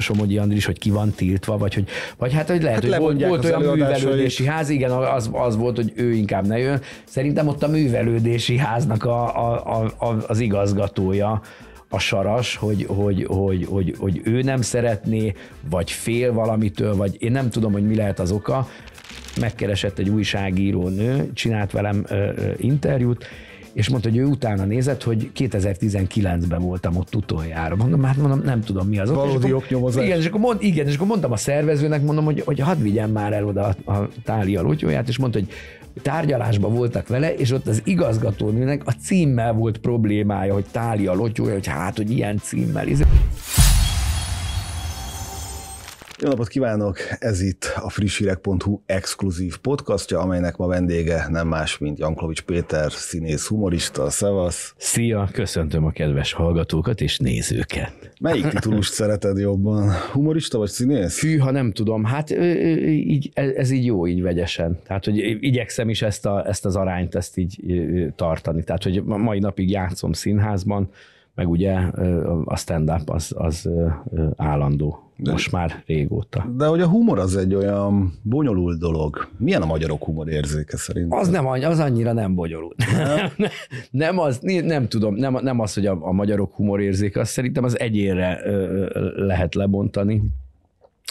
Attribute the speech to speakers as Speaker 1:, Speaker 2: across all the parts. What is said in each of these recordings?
Speaker 1: Somogyi Andris, hogy ki van tiltva, vagy hogy vagy hát hogy lehet, hát hogy volt, volt olyan művelődési ház, igen, az, az volt, hogy ő inkább ne jön. Szerintem ott a művelődési háznak a, a, a, az igazgatója a saras, hogy, hogy, hogy, hogy, hogy ő nem szeretné, vagy fél valamitől, vagy én nem tudom, hogy mi lehet az oka. Megkeresett egy újságíró nő, csinált velem ö, ö, interjút, és mondta, hogy ő utána nézett, hogy 2019-ben voltam ott utoljára. Mondom, hát mondom, nem tudom mi az ott. Valódi oknyomozás. Igen, és akkor, mond, igen, és akkor mondtam a szervezőnek, mondom, hogy, hogy hadd vigyem már el oda a, a tália alutyóját, és mondta, hogy tárgyalásban voltak vele, és ott az igazgatónőnek a címmel volt problémája, hogy tália lotyója, hogy hát, hogy ilyen címmel. Ez... Izé.
Speaker 2: Jó napot kívánok! Ez itt a frissírek.hu exkluzív podcastja, amelynek ma vendége nem más, mint Janklovics Péter, színész, humorista. Szevasz!
Speaker 1: Szia! Köszöntöm a kedves hallgatókat és nézőket! Melyik titulust szereted jobban? Humorista vagy színész? Fű, ha nem tudom. Hát így, e, ez így jó, így vegyesen. Tehát, hogy igyekszem is ezt, a, ezt az arányt, ezt így tartani. Tehát, hogy mai napig játszom színházban, meg ugye a stand-up az, az állandó de, most már régóta.
Speaker 2: De hogy a humor az egy olyan bonyolult dolog. Milyen a magyarok humor érzéke szerint?
Speaker 1: Az nem az annyira nem bonyolult. Nem, nem az, nem tudom, nem, nem az, hogy a, a magyarok humor érzéke, az szerintem az egyére lehet lebontani.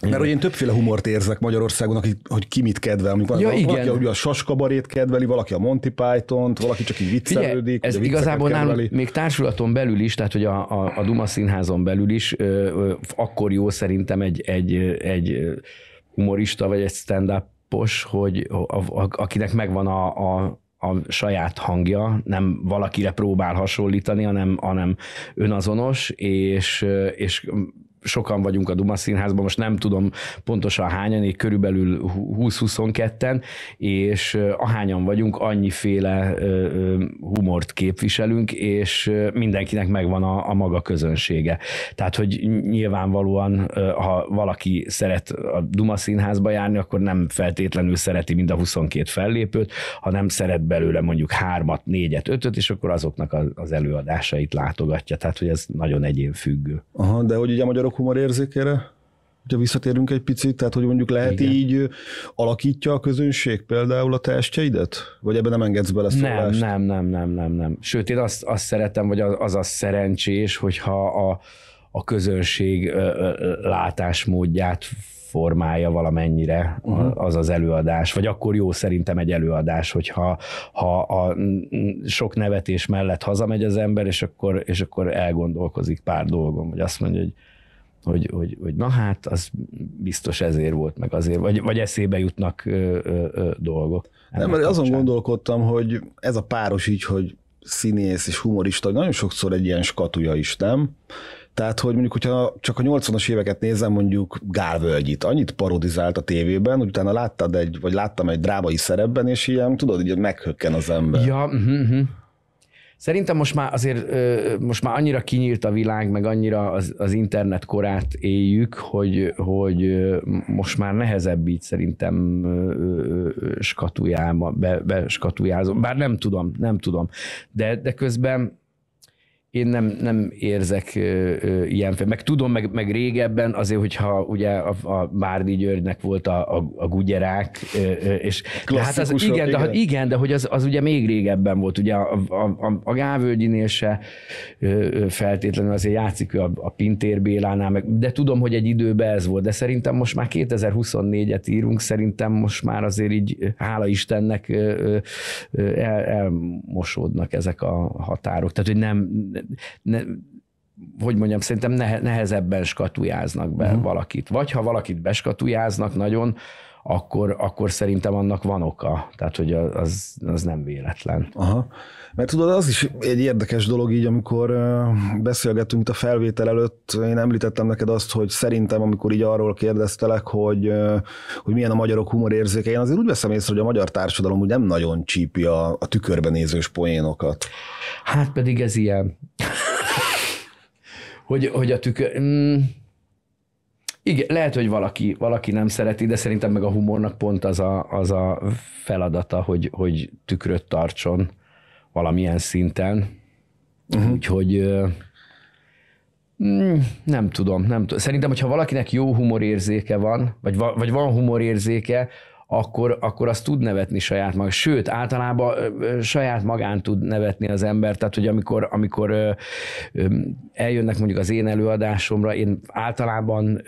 Speaker 1: Mert
Speaker 2: hogy én többféle humort érzek Magyarországon, aki, hogy ki mit kedvel. ja, valaki igen. a saskabarét kedveli, valaki a Monty Python-t, valaki csak így viccelődik. ez igazából nálunk
Speaker 1: még társulaton belül is, tehát hogy a, a, a Duma Színházon belül is, ö, ö, akkor jó szerintem egy, egy, egy humorista vagy egy stand upos hogy a, a, akinek megvan a, a, a saját hangja, nem valakire próbál hasonlítani, hanem, hanem önazonos, és, és sokan vagyunk a Duma Színházban, most nem tudom pontosan hányan, így körülbelül 20-22-en, és ahányan vagyunk, annyiféle humort képviselünk, és mindenkinek megvan a, a maga közönsége. Tehát, hogy nyilvánvalóan, ha valaki szeret a Duma Színházba járni, akkor nem feltétlenül szereti mind a 22 fellépőt, hanem szeret belőle mondjuk hármat, négyet, ötöt, és akkor azoknak az előadásait látogatja. Tehát, hogy ez nagyon egyénfüggő.
Speaker 2: Aha, de hogy ugye a magyar magyarok humorérzékére? Hogyha visszatérünk egy picit, tehát hogy mondjuk lehet Igen. így alakítja a közönség
Speaker 1: például a testjeidet? Vagy ebben nem engedsz bele szólást? Nem, nem, nem, nem, nem, nem. Sőt, én azt, azt szeretem, vagy az, az a szerencsés, hogyha a, a közönség látásmódját formálja valamennyire uh-huh. az az előadás, vagy akkor jó szerintem egy előadás, hogyha ha a sok nevetés mellett hazamegy az ember, és akkor, és akkor elgondolkozik pár dolgom, vagy azt mondja, hogy hogy, hogy, hogy na hát, az biztos ezért volt, meg azért, vagy, vagy eszébe jutnak ö, ö, ö,
Speaker 2: dolgok. Nem, mert azon gondolkodtam, hogy ez a páros így, hogy színész és humorista, hogy nagyon sokszor egy ilyen skatuja is, nem? Tehát, hogy mondjuk, hogyha csak a 80-as éveket nézem, mondjuk Völgyit, annyit parodizált a tévében, hogy utána láttad egy, vagy láttam egy drámai szerepben, és ilyen, tudod, így meghökken az ember.
Speaker 1: Ja, uh-huh. Szerintem most már azért most már annyira kinyílt a világ, meg annyira az, az internet korát éljük, hogy, hogy most már nehezebb így szerintem skatujába, be, be skatujázom. Bár nem tudom, nem tudom. De, de közben én nem, nem érzek ö, ö, ilyen fel. Meg tudom, meg, meg régebben azért, hogyha ugye a, a Márdi Györgynek volt a, a, a gugyerák, ö, ö, és de hát az, igen, igen. De, igen, de hogy az, az ugye még régebben volt, ugye a, a, a, a Gávölgyinél se ö, feltétlenül azért játszik ő a, a Pintér Bélánál, meg, de tudom, hogy egy időben ez volt, de szerintem most már 2024-et írunk, szerintem most már azért így, hála Istennek ö, ö, el, elmosódnak ezek a határok, tehát hogy nem ne, hogy mondjam, szerintem nehezebben skatujáznak be uh-huh. valakit. Vagy ha valakit beskatujáznak nagyon, akkor, akkor szerintem annak van oka. Tehát, hogy az, az nem véletlen. Aha. Mert tudod, az is egy érdekes
Speaker 2: dolog így, amikor beszélgettünk itt a felvétel előtt, én említettem neked azt, hogy szerintem, amikor így arról kérdeztelek, hogy, hogy milyen a magyarok humorérzéke, én azért úgy veszem észre, hogy a magyar társadalom úgy nem nagyon csípi a, a tükörben nézős poénokat.
Speaker 1: Hát pedig ez ilyen. hogy, hogy a tükör... Mm igen, lehet, hogy valaki, valaki nem szereti, de szerintem meg a humornak pont az a, az a feladata, hogy, hogy tükröt tartson valamilyen szinten. Uh-huh. Úgyhogy mm, nem tudom, nem tudom. Szerintem, hogyha valakinek jó humorérzéke van, vagy, vagy van humorérzéke, akkor, akkor azt tud nevetni saját maga. Sőt, általában saját magán tud nevetni az ember, tehát hogy amikor, amikor eljönnek mondjuk az én előadásomra, én általában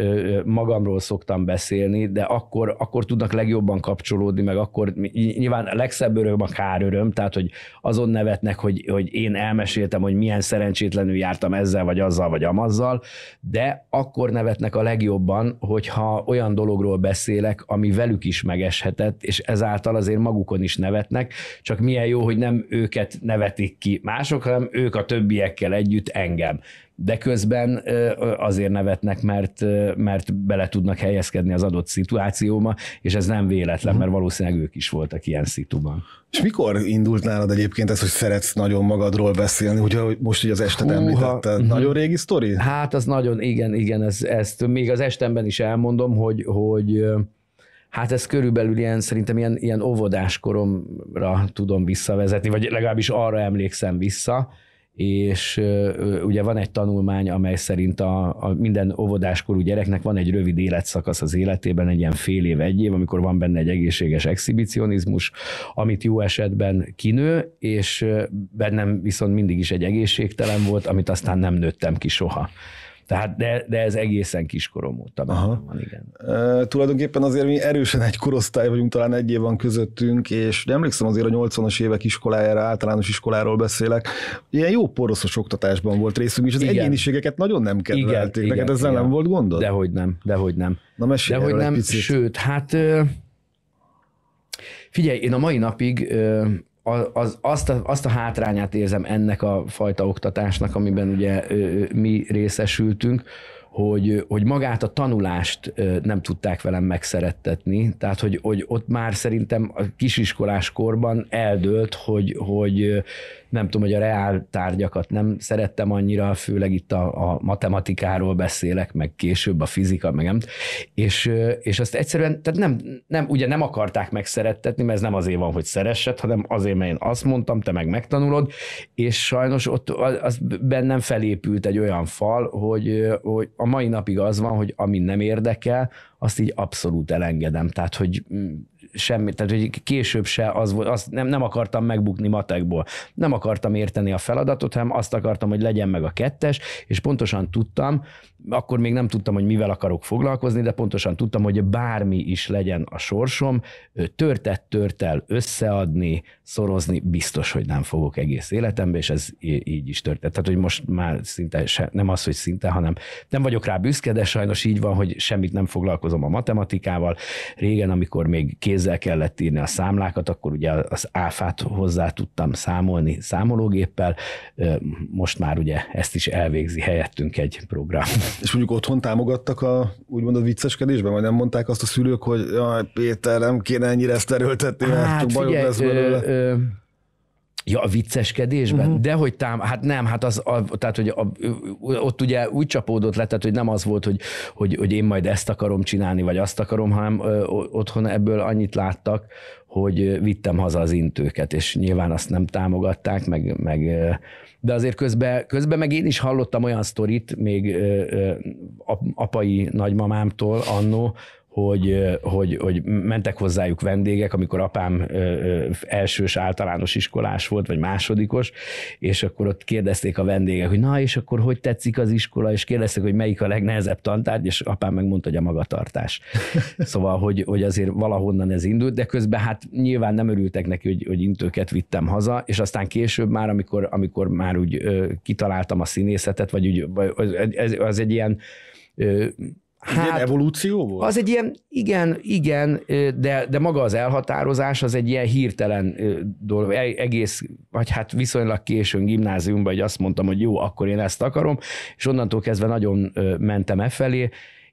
Speaker 1: magamról szoktam beszélni, de akkor, akkor tudnak legjobban kapcsolódni, meg akkor nyilván a legszebb öröm a kár öröm, tehát hogy azon nevetnek, hogy, hogy én elmeséltem, hogy milyen szerencsétlenül jártam ezzel, vagy azzal, vagy amazzal, de akkor nevetnek a legjobban, hogyha olyan dologról beszélek, ami velük is meges kieshetett, és ezáltal azért magukon is nevetnek, csak milyen jó, hogy nem őket nevetik ki mások, hanem ők a többiekkel együtt engem. De közben azért nevetnek, mert, mert bele tudnak helyezkedni az adott szituációba, és ez nem véletlen, mhm. mert valószínűleg ők is voltak ilyen szituban.
Speaker 2: És mikor indult nálad egyébként ez, hogy szeretsz nagyon magadról beszélni? Ugye
Speaker 1: most így az estet Húha, uh-huh. nagyon régi sztori? Hát az nagyon, igen, igen, ez, ezt még az estemben is elmondom, hogy, hogy Hát ez körülbelül ilyen, szerintem ilyen, ilyen óvodáskoromra tudom visszavezetni, vagy legalábbis arra emlékszem vissza, és ugye van egy tanulmány, amely szerint a, a minden óvodáskorú gyereknek van egy rövid életszakasz az életében, egy ilyen fél év, egy év, amikor van benne egy egészséges exhibicionizmus, amit jó esetben kinő, és bennem viszont mindig is egy egészségtelen volt, amit aztán nem nőttem ki soha. Tehát, de, de ez egészen kiskorom óta Aha. van, igen.
Speaker 2: E, tulajdonképpen azért mi erősen egy korosztály vagyunk, talán egy év van közöttünk, és emlékszem azért a 80-as évek iskolájára, általános iskoláról beszélek, ilyen jó poroszos oktatásban volt részünk, és az igen. egyéniségeket nagyon nem kedvelték. Igen, Neked ezzel igen. nem volt gondod? Dehogy nem,
Speaker 1: dehogy nem. Na mesélj dehogy nem, picit. sőt, hát figyelj, én a mai napig az, azt, a, azt a hátrányát érzem ennek a fajta oktatásnak, amiben ugye mi részesültünk, hogy, hogy magát a tanulást nem tudták velem megszerettetni, tehát hogy, hogy ott már szerintem a kisiskolás korban eldőlt, hogy, hogy nem tudom, hogy a reál tárgyakat nem szerettem annyira, főleg itt a, a matematikáról beszélek, meg később a fizika, meg nem, és, és azt egyszerűen, tehát nem, nem, ugye nem akarták megszerettetni, mert ez nem azért van, hogy szeressed, hanem azért, mert én azt mondtam, te meg megtanulod, és sajnos ott az bennem felépült egy olyan fal, hogy, hogy a mai napig az van, hogy ami nem érdekel, azt így abszolút elengedem. Tehát, hogy semmi, tehát hogy később se az volt, azt nem, nem akartam megbukni matekból. Nem akartam érteni a feladatot, hanem azt akartam, hogy legyen meg a kettes, és pontosan tudtam, akkor még nem tudtam, hogy mivel akarok foglalkozni, de pontosan tudtam, hogy bármi is legyen a sorsom, törtet törtel összeadni, szorozni biztos, hogy nem fogok egész életemben, és ez így is történt. Tehát, hogy most már szinte se, nem az, hogy szinte, hanem nem vagyok rá büszke, de sajnos így van, hogy semmit nem foglalkozom a matematikával. Régen, amikor még kézzel kellett írni a számlákat, akkor ugye az áfát hozzá tudtam számolni számológéppel, most már ugye ezt is elvégzi helyettünk egy program.
Speaker 2: És mondjuk otthon támogattak a úgymond a vicceskedésben, vagy nem mondták azt a szülők, hogy Jaj, Péter, nem kéne ennyire ezt erőltetni, hát, mert csak bajok lesz belőle. Ö,
Speaker 1: Ja, a vicceskedésben? Uh-huh. De hogy tám, hát nem, hát az, a, tehát hogy a, ott ugye úgy csapódott le, tehát hogy nem az volt, hogy, hogy, hogy én majd ezt akarom csinálni, vagy azt akarom, hanem ö, otthon ebből annyit láttak, hogy vittem haza az intőket, és nyilván azt nem támogatták, meg, meg de azért közben, közben meg én is hallottam olyan sztorit, még apai nagymamámtól annó, hogy, hogy, hogy mentek hozzájuk vendégek, amikor apám elsős általános iskolás volt, vagy másodikos, és akkor ott kérdezték a vendégek, hogy na, és akkor hogy tetszik az iskola, és kérdezték, hogy melyik a legnehezebb tantárgy, és apám megmondta, hogy a magatartás. Szóval, hogy, hogy azért valahonnan ez indult, de közben hát nyilván nem örültek neki, hogy, hogy intőket vittem haza, és aztán később már, amikor, amikor már úgy kitaláltam a színészetet, vagy úgy, az egy ilyen Hát, ilyen evolúció volt? Az egy ilyen, igen, igen, de, de maga az elhatározás az egy ilyen hirtelen dolog, e, egész, vagy hát viszonylag későn gimnáziumban, hogy azt mondtam, hogy jó, akkor én ezt akarom, és onnantól kezdve nagyon mentem e felé,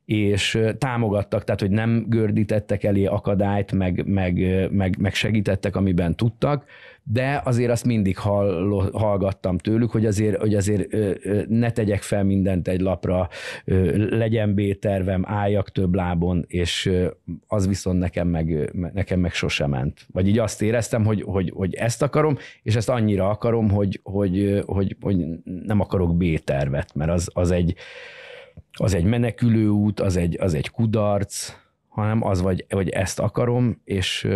Speaker 1: és támogattak, tehát hogy nem gördítettek elé akadályt, meg, meg, meg, meg segítettek, amiben tudtak, de azért azt mindig hall, hallgattam tőlük, hogy azért, hogy azért ne tegyek fel mindent egy lapra, legyen B-tervem, álljak több lábon, és az viszont nekem meg, nekem meg sose ment. Vagy így azt éreztem, hogy, hogy, hogy ezt akarom, és ezt annyira akarom, hogy, hogy, hogy, hogy nem akarok B-tervet, mert az, az egy, az egy menekülő út, az egy, az egy kudarc, hanem az vagy, vagy ezt akarom, és,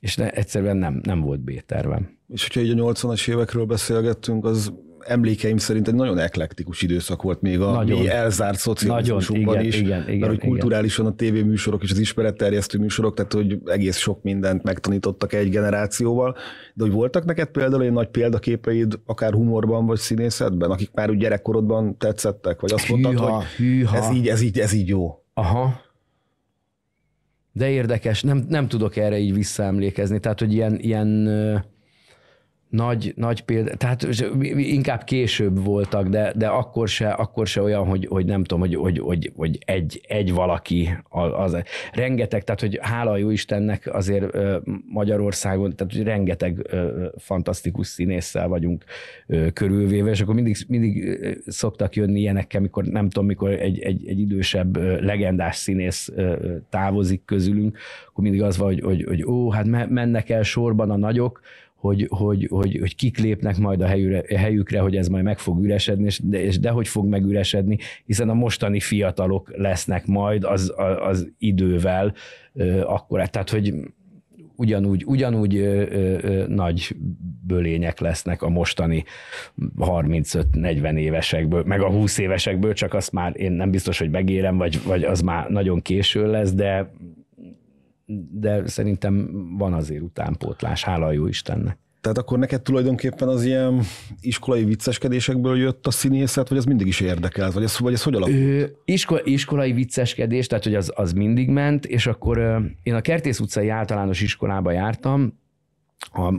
Speaker 1: és ne, egyszerűen nem, nem volt B-tervem.
Speaker 2: És hogyha így a 80-as évekről beszélgettünk, az emlékeim szerint egy nagyon eklektikus időszak volt még a nagyon, mi elzárt szocializmusunkban is, igen, igen, mert hogy kulturálisan a tévéműsorok és az ismeretterjesztő műsorok, tehát hogy egész sok mindent megtanítottak egy generációval, de hogy voltak neked például egy nagy példaképeid, akár humorban vagy színészetben, akik már úgy gyerekkorodban tetszettek, vagy azt hűha, mondtad, hogy hűha. ez így, ez így, ez így
Speaker 1: jó. Aha. De érdekes, nem, nem tudok erre így visszaemlékezni, tehát hogy ilyen, ilyen nagy, nagy példa, tehát inkább később voltak, de, de akkor, se, akkor se olyan, hogy, hogy nem tudom, hogy, hogy, hogy, hogy egy, egy valaki az, az, rengeteg, tehát hogy hála jó Istennek azért Magyarországon, tehát hogy rengeteg fantasztikus színésszel vagyunk körülvéve, és akkor mindig, mindig szoktak jönni ilyenekkel, mikor nem tudom, mikor egy, egy, egy idősebb legendás színész távozik közülünk, akkor mindig az van, hogy, hogy, hogy ó, hát mennek el sorban a nagyok, hogy, hogy, hogy, hogy kik lépnek majd a, helyükre, helyükre, hogy ez majd meg fog üresedni, és, de, és dehogy fog megüresedni, hiszen a mostani fiatalok lesznek majd az, az idővel akkor. Tehát, hogy ugyanúgy, ugyanúgy ö, ö, nagy bölények lesznek a mostani 35-40 évesekből, meg a 20 évesekből, csak azt már én nem biztos, hogy megérem, vagy, vagy az már nagyon késő lesz, de de szerintem van azért utánpótlás, hála a jó Istennek.
Speaker 2: Tehát akkor neked tulajdonképpen az ilyen iskolai
Speaker 1: vicceskedésekből jött a színészet, vagy ez mindig is érdekel, vagy ez, vagy ez hogy alakult? Ö, isko, iskolai vicceskedés, tehát hogy az, az mindig ment, és akkor ö, én a Kertész utcai általános iskolába jártam,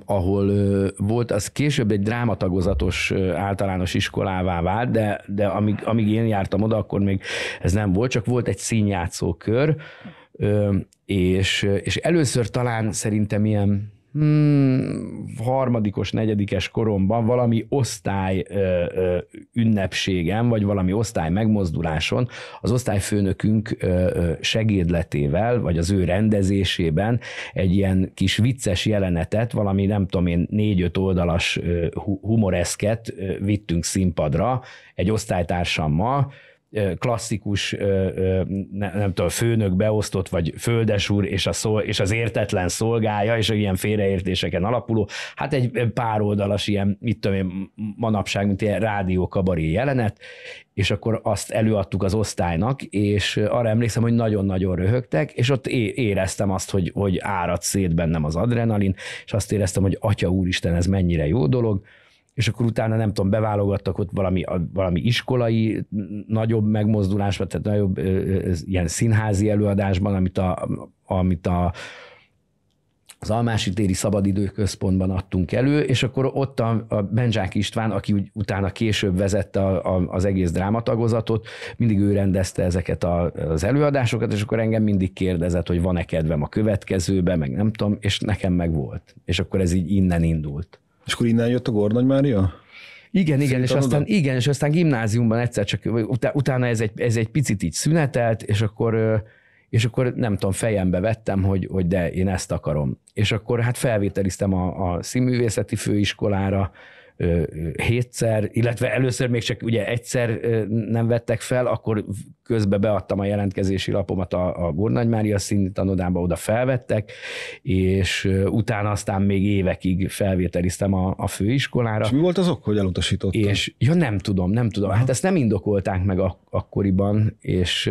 Speaker 1: ahol ö, volt, az később egy drámatagozatos ö, általános iskolává vált, de, de amíg, amíg én jártam oda, akkor még ez nem volt, csak volt egy színjátszókör, és, és először talán szerintem ilyen hmm, harmadikos, negyedikes koromban valami osztály ö, ö, ünnepségen, vagy valami osztály megmozduláson az osztályfőnökünk ö, ö, segédletével, vagy az ő rendezésében egy ilyen kis vicces jelenetet, valami nem tudom én négy-öt oldalas ö, humoreszket ö, vittünk színpadra egy osztálytársammal, klasszikus, nem tudom, főnök beosztott, vagy földesúr, és, a szol, és az értetlen szolgája, és ilyen félreértéseken alapuló, hát egy pár oldalas ilyen, mit tudom én, manapság, mint ilyen kabaré jelenet, és akkor azt előadtuk az osztálynak, és arra emlékszem, hogy nagyon-nagyon röhögtek, és ott éreztem azt, hogy, hogy árad szét bennem az adrenalin, és azt éreztem, hogy atya úristen, ez mennyire jó dolog, és akkor utána nem tudom, beválogattak ott valami, valami iskolai nagyobb megmozdulás, tehát nagyobb ilyen színházi előadásban, amit a, amit a az Almási téri szabadidőközpontban adtunk elő, és akkor ott a, a Benzsák István, aki úgy, utána később vezette a, a, az egész drámatagozatot, mindig ő rendezte ezeket a, az előadásokat, és akkor engem mindig kérdezett, hogy van-e kedvem a következőbe, meg nem tudom, és nekem meg volt. És akkor ez így innen indult. És akkor innen jött a Gornagy Mária? Igen, igen, és aztán, oda? igen, és aztán gimnáziumban egyszer csak, utána ez egy, ez egy picit így szünetelt, és akkor, és akkor nem tudom, fejembe vettem, hogy, hogy de én ezt akarom. És akkor hát felvételiztem a, a színművészeti főiskolára, hétszer, illetve először még csak ugye egyszer nem vettek fel, akkor közben beadtam a jelentkezési lapomat a, a Gornagy Mária színi tanodába, oda felvettek, és utána aztán még évekig felvételiztem a, a főiskolára. És mi volt az ok, hogy elutasítottam? És, ja nem tudom, nem tudom. Aha. Hát ezt nem indokolták meg a, akkoriban, és...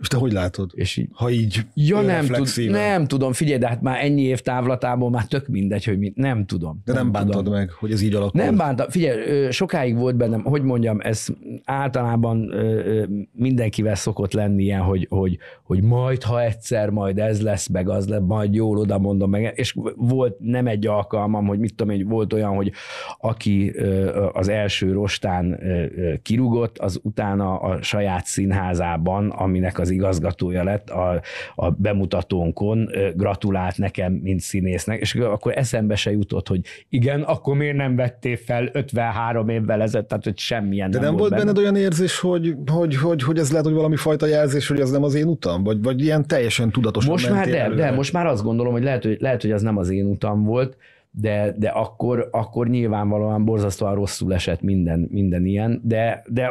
Speaker 1: És te hogy látod? És így, ha így ja, nem, tud, nem tudom, figyelj, de hát már ennyi év távlatából már tök mindegy, hogy mi, nem tudom. De nem, nem bántad tudom. meg, hogy ez így alakult? Nem bántam, figyelj, sokáig volt bennem, hogy mondjam, ez általában mindenkivel erre szokott lenni ilyen, hogy, hogy, hogy majd, ha egyszer, majd ez lesz, meg az lesz, majd jól oda mondom meg. És volt nem egy alkalmam, hogy mit tudom hogy volt olyan, hogy aki az első rostán kirugott, az utána a saját színházában, aminek az igazgatója lett, a, a bemutatónkon gratulált nekem, mint színésznek, és akkor eszembe se jutott, hogy igen, akkor miért nem vettél fel 53 évvel ezelőtt, tehát hogy semmilyen De nem, nem volt benned, benned
Speaker 2: olyan érzés, hogy, hogy, hogy, hogy ez lehet, hogy valami fajta jelzés, hogy ez nem az én utam? Vagy, vagy ilyen teljesen tudatos Most már de, de, most
Speaker 1: már azt gondolom, hogy lehet, hogy lehet, hogy az nem az én utam volt, de, de akkor, akkor nyilvánvalóan borzasztóan rosszul esett minden, minden ilyen, de, de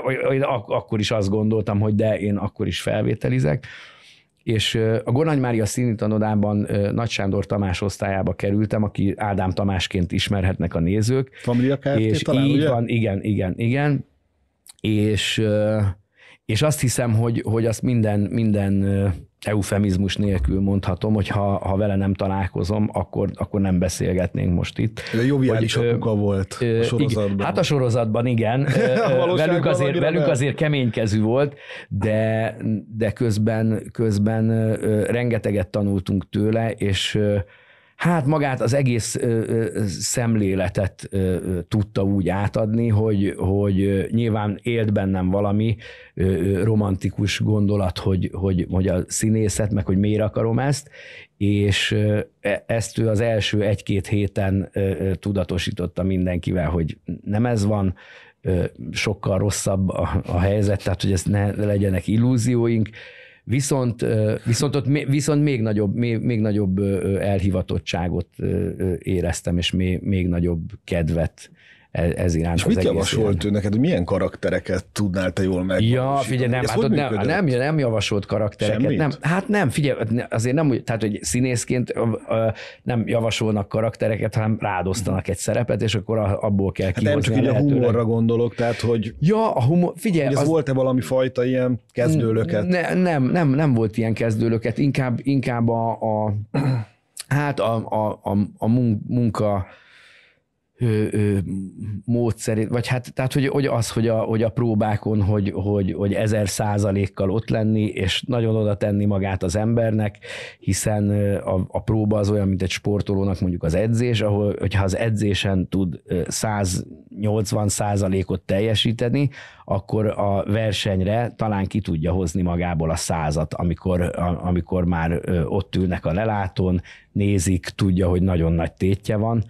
Speaker 1: ak- akkor is azt gondoltam, hogy de én akkor is felvételizek. És a Gornagy Mária tanodában Nagy Sándor Tamás osztályába kerültem, aki Ádám Tamásként ismerhetnek a nézők. Familia Kft. És talán, így ugye? van, igen, igen, igen. És és azt hiszem, hogy, hogy azt minden, minden eufemizmus nélkül mondhatom, hogy ha, ha vele nem találkozom, akkor, akkor nem beszélgetnénk most itt. De jobbjális apuka volt ö, a sorozatban. Igen, hát a sorozatban igen, Velük azért, velük azért keménykezű volt, de, de közben, közben rengeteget tanultunk tőle, és hát magát az egész ö, ö, szemléletet ö, tudta úgy átadni, hogy, hogy nyilván élt bennem valami ö, romantikus gondolat, hogy, hogy, hogy a színészet, meg hogy miért akarom ezt, és e, ezt ő az első egy-két héten tudatosította mindenkivel, hogy nem ez van, sokkal rosszabb a, a helyzet, tehát hogy ezt ne legyenek illúzióink, Viszont, viszont, ott, viszont még nagyobb, még, még nagyobb elhivatottságot éreztem, és még, még nagyobb kedvet E-, ez iránt. És az mit javasolt ő neked, hogy milyen karaktereket tudnál te jól meg? Ja, figyelj, nem, hát nem, nem, nem javasolt karaktereket. Semmit? Nem, hát nem, figyelj, azért nem úgy, tehát hogy színészként nem javasolnak karaktereket, hanem rádoztanak egy szerepet, és akkor abból kell hát kihozni. Nem csak így a humorra
Speaker 2: gondolok, tehát hogy... Ja, a humor, figyelj... Ez az... volt-e valami fajta ilyen kezdőlöket? Ne,
Speaker 1: nem, nem, nem volt ilyen kezdőlöket, inkább, inkább a, a hát a, a, a, a munka ö, ö, módszerét, vagy hát tehát, hogy, hogy az, hogy a, hogy a próbákon, hogy, hogy, hogy ezer százalékkal ott lenni, és nagyon oda tenni magát az embernek, hiszen a, a próba az olyan, mint egy sportolónak mondjuk az edzés, ahol, hogyha az edzésen tud 180 százalékot teljesíteni, akkor a versenyre talán ki tudja hozni magából a százat, amikor, amikor már ott ülnek a lelátón, nézik, tudja, hogy nagyon nagy tétje van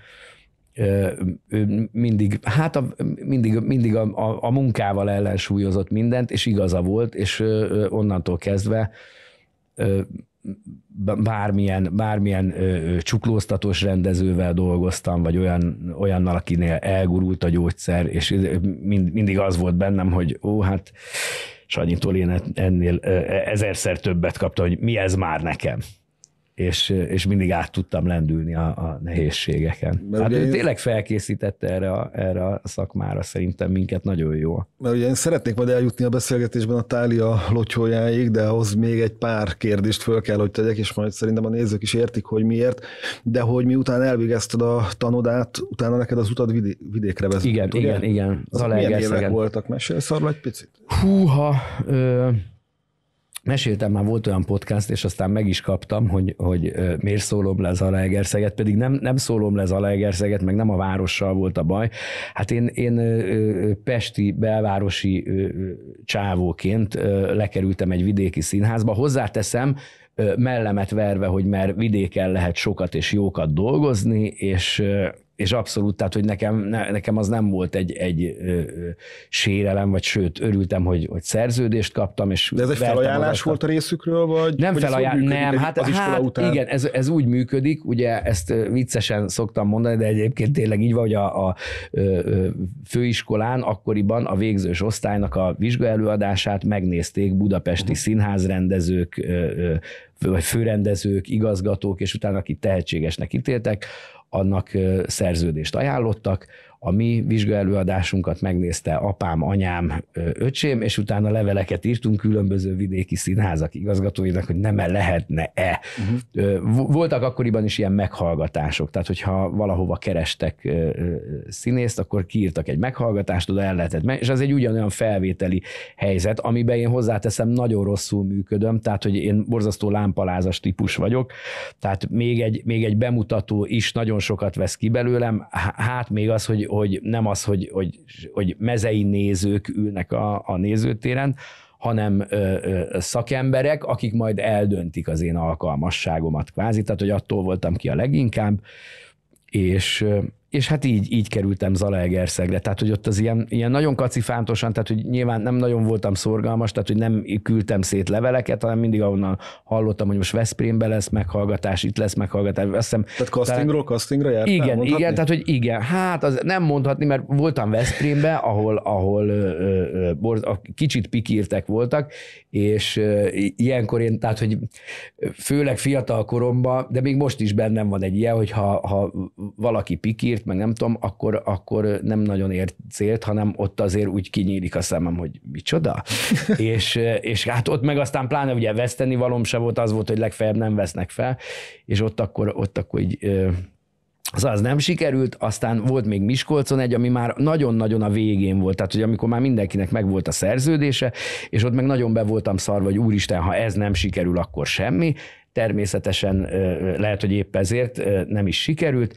Speaker 1: mindig, hát a, mindig, mindig a, a, a munkával ellensúlyozott mindent, és igaza volt, és onnantól kezdve bármilyen, bármilyen csuklóztatós rendezővel dolgoztam, vagy olyan, olyannal, akinél elgurult a gyógyszer, és mind, mindig az volt bennem, hogy ó, hát Sanyitól én ennél e-, ezerszer többet kaptam, hogy mi ez már nekem és, és mindig át tudtam lendülni a, a nehézségeken. Mert hát ő én... tényleg felkészítette erre a, erre a szakmára szerintem minket nagyon jó.
Speaker 2: Mert ugye én szeretnék majd eljutni a beszélgetésben a tália lotyójáig, de ahhoz még egy pár kérdést föl kell, hogy tegyek, és majd szerintem a nézők is értik, hogy miért, de hogy miután elvégezted a tanodát, utána neked az utad vidé- vidékre vezet. Igen, ugye? igen, igen. Az milyen évek
Speaker 1: voltak? Mesélsz arra egy picit? Húha, ö- meséltem, már volt olyan podcast, és aztán meg is kaptam, hogy, hogy miért szólom le Zalaegerszeget, pedig nem, nem szólom le Zalaegerszeget, meg nem a várossal volt a baj. Hát én, én pesti belvárosi csávóként lekerültem egy vidéki színházba, hozzáteszem, mellemet verve, hogy már vidéken lehet sokat és jókat dolgozni, és és abszolút, tehát hogy nekem, ne, nekem az nem volt egy, egy ö, ö, sérelem, vagy sőt, örültem, hogy, hogy szerződést kaptam. És De ez egy felajánlás volt
Speaker 2: a részükről,
Speaker 1: vagy? Nem felajánlás, nem, hát, az hát után? igen, ez, ez úgy működik, ugye ezt viccesen szoktam mondani, de egyébként tényleg így van, hogy a, a főiskolán akkoriban a végzős osztálynak a vizsgaelőadását megnézték budapesti uh-huh. színházrendezők, vagy főrendezők, igazgatók, és utána akit tehetségesnek ítéltek, annak szerződést ajánlottak, a mi vizsgaelőadásunkat megnézte apám, anyám, öcsém, és utána leveleket írtunk különböző vidéki színházak igazgatóinak, hogy nem -e lehetne-e. Uh-huh. Voltak akkoriban is ilyen meghallgatások, tehát hogyha valahova kerestek színészt, akkor kiírtak egy meghallgatást, oda el lehetett és az egy ugyanolyan felvételi helyzet, amiben én hozzáteszem, nagyon rosszul működöm, tehát hogy én borzasztó lámpalázas típus vagyok, tehát még egy, még egy bemutató is nagyon sokat vesz ki belőlem, hát még az, hogy hogy nem az, hogy, hogy, hogy mezei nézők ülnek a, a nézőtéren, hanem ö, ö, szakemberek, akik majd eldöntik az én alkalmasságomat kvázi, tehát hogy attól voltam ki a leginkább, és és hát így, így kerültem Zalaegerszegre. Tehát, hogy ott az ilyen, ilyen nagyon kacifántosan, tehát, hogy nyilván nem nagyon voltam szorgalmas, tehát, hogy nem küldtem szét leveleket, hanem mindig ahonnan hallottam, hogy most Veszprémbe lesz meghallgatás, itt lesz meghallgatás. Azt hiszem, tehát castingról
Speaker 2: castingra jártam, Igen, mondhatni? igen, tehát,
Speaker 1: hogy igen. Hát az nem mondhatni, mert voltam Veszprémbe, ahol, ahol ö, ö, borz, a, kicsit pikírtek voltak, és ö, ilyenkor én, tehát, hogy főleg fiatal koromban, de még most is bennem van egy ilyen, hogy ha, ha valaki pikírt, ért, meg nem tudom, akkor, akkor nem nagyon ér célt, hanem ott azért úgy kinyílik a szemem, hogy micsoda. és, és hát ott meg aztán pláne ugye veszteni valom se volt, az volt, hogy legfeljebb nem vesznek fel, és ott akkor, ott akkor így az az nem sikerült, aztán volt még Miskolcon egy, ami már nagyon-nagyon a végén volt, tehát hogy amikor már mindenkinek meg volt a szerződése, és ott meg nagyon be voltam szarva, hogy úristen, ha ez nem sikerül, akkor semmi. Természetesen lehet, hogy épp ezért nem is sikerült,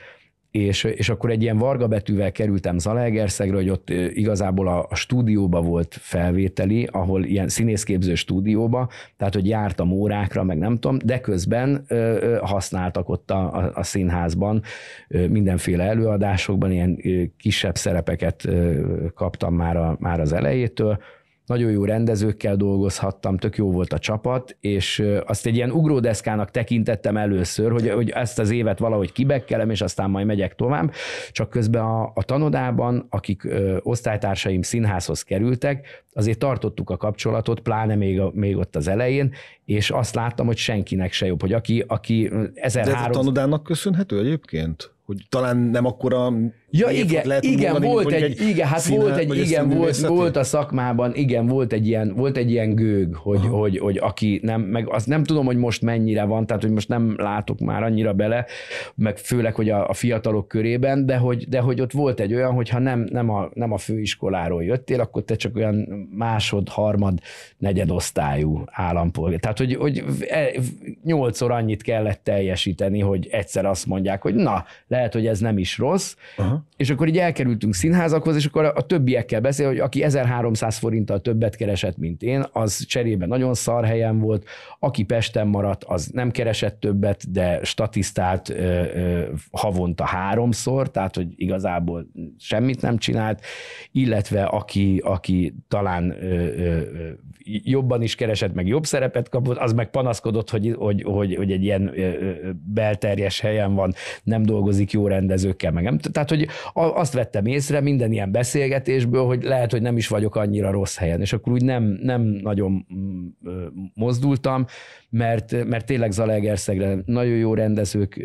Speaker 1: és, és akkor egy ilyen varga betűvel kerültem Zalaegerszegre, hogy ott igazából a, a stúdióba volt felvételi, ahol ilyen színészképző stúdióba, tehát hogy jártam órákra, meg nem tudom, de közben ö, használtak ott a, a, a színházban ö, mindenféle előadásokban, ilyen ö, kisebb szerepeket ö, kaptam már, a, már az elejétől, nagyon jó rendezőkkel dolgozhattam, tök jó volt a csapat, és azt egy ilyen ugródeszkának tekintettem először, hogy, hogy ezt az évet valahogy kibekkelem, és aztán majd megyek tovább, csak közben a, a tanodában, akik ö, osztálytársaim színházhoz kerültek, azért tartottuk a kapcsolatot, pláne még, még ott az elején, és azt láttam, hogy senkinek se jobb, hogy aki, aki 1300... De ez a
Speaker 2: tanodának köszönhető egyébként? hogy talán nem akkora Ja, igen, lehet igen, mondani, volt egy, egy, igen, hát színe, volt egy, igen, volt, hát
Speaker 1: volt a szakmában, igen, volt egy ilyen, volt egy ilyen gőg, hogy, Aha. hogy, hogy, aki nem, meg azt nem tudom, hogy most mennyire van, tehát hogy most nem látok már annyira bele, meg főleg, hogy a, a fiatalok körében, de hogy, de hogy ott volt egy olyan, hogy ha nem, nem, a, nem a főiskoláról jöttél, akkor te csak olyan másod, harmad, negyed osztályú állampolgár. Tehát, hogy, hogy e- nyolcszor annyit kellett teljesíteni, hogy egyszer azt mondják, hogy na, lehet, hogy ez nem is rossz. Aha. És akkor így elkerültünk színházakhoz, és akkor a többiekkel beszél, hogy aki 1300 forinttal többet keresett, mint én, az cserében nagyon szar helyen volt, aki Pesten maradt, az nem keresett többet, de statisztált ö, ö, havonta háromszor, tehát hogy igazából semmit nem csinált, illetve aki, aki talán ö, ö, jobban is keresett, meg jobb szerepet kapott, az meg panaszkodott, hogy, hogy, hogy, hogy egy ilyen belterjes helyen van, nem dolgozik játszik jó rendezőkkel, meg nem. Tehát, hogy azt vettem észre minden ilyen beszélgetésből, hogy lehet, hogy nem is vagyok annyira rossz helyen, és akkor úgy nem, nem nagyon mm, mozdultam, mert, mert tényleg Zalaegerszegre nagyon jó rendezők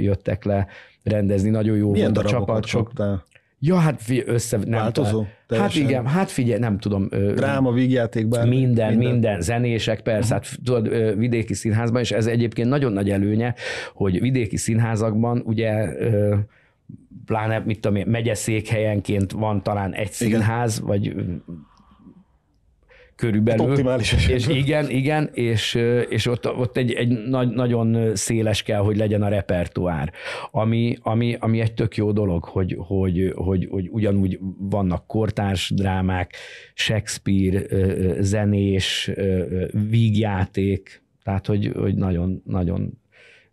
Speaker 1: jöttek le rendezni, nagyon jó Milyen volt a csapat. Sok, Ja, hát össze... Nem Változó? Hát Teljesen. Hát igen, hát figyelj, nem tudom. Dráma, vígjáték, bármi. Minden, minden, minden, zenések, persze, hát tudod, vidéki színházban, és ez egyébként nagyon nagy előnye, hogy vidéki színházakban ugye pláne, mit tudom én, megyeszékhelyenként van talán egy színház, Igen. vagy körülbelül. Hát optimális És igen, igen, és, eh, és ott, ott egy, egy nagy, nagyon széles kell, hogy legyen a repertoár, ami, ami, ami egy tök jó dolog, hogy, hogy, hogy, hogy ugyanúgy vannak kortárs drámák, Shakespeare, eh, eh, zenés, vígjáték, tehát hogy, hogy nagyon, nagyon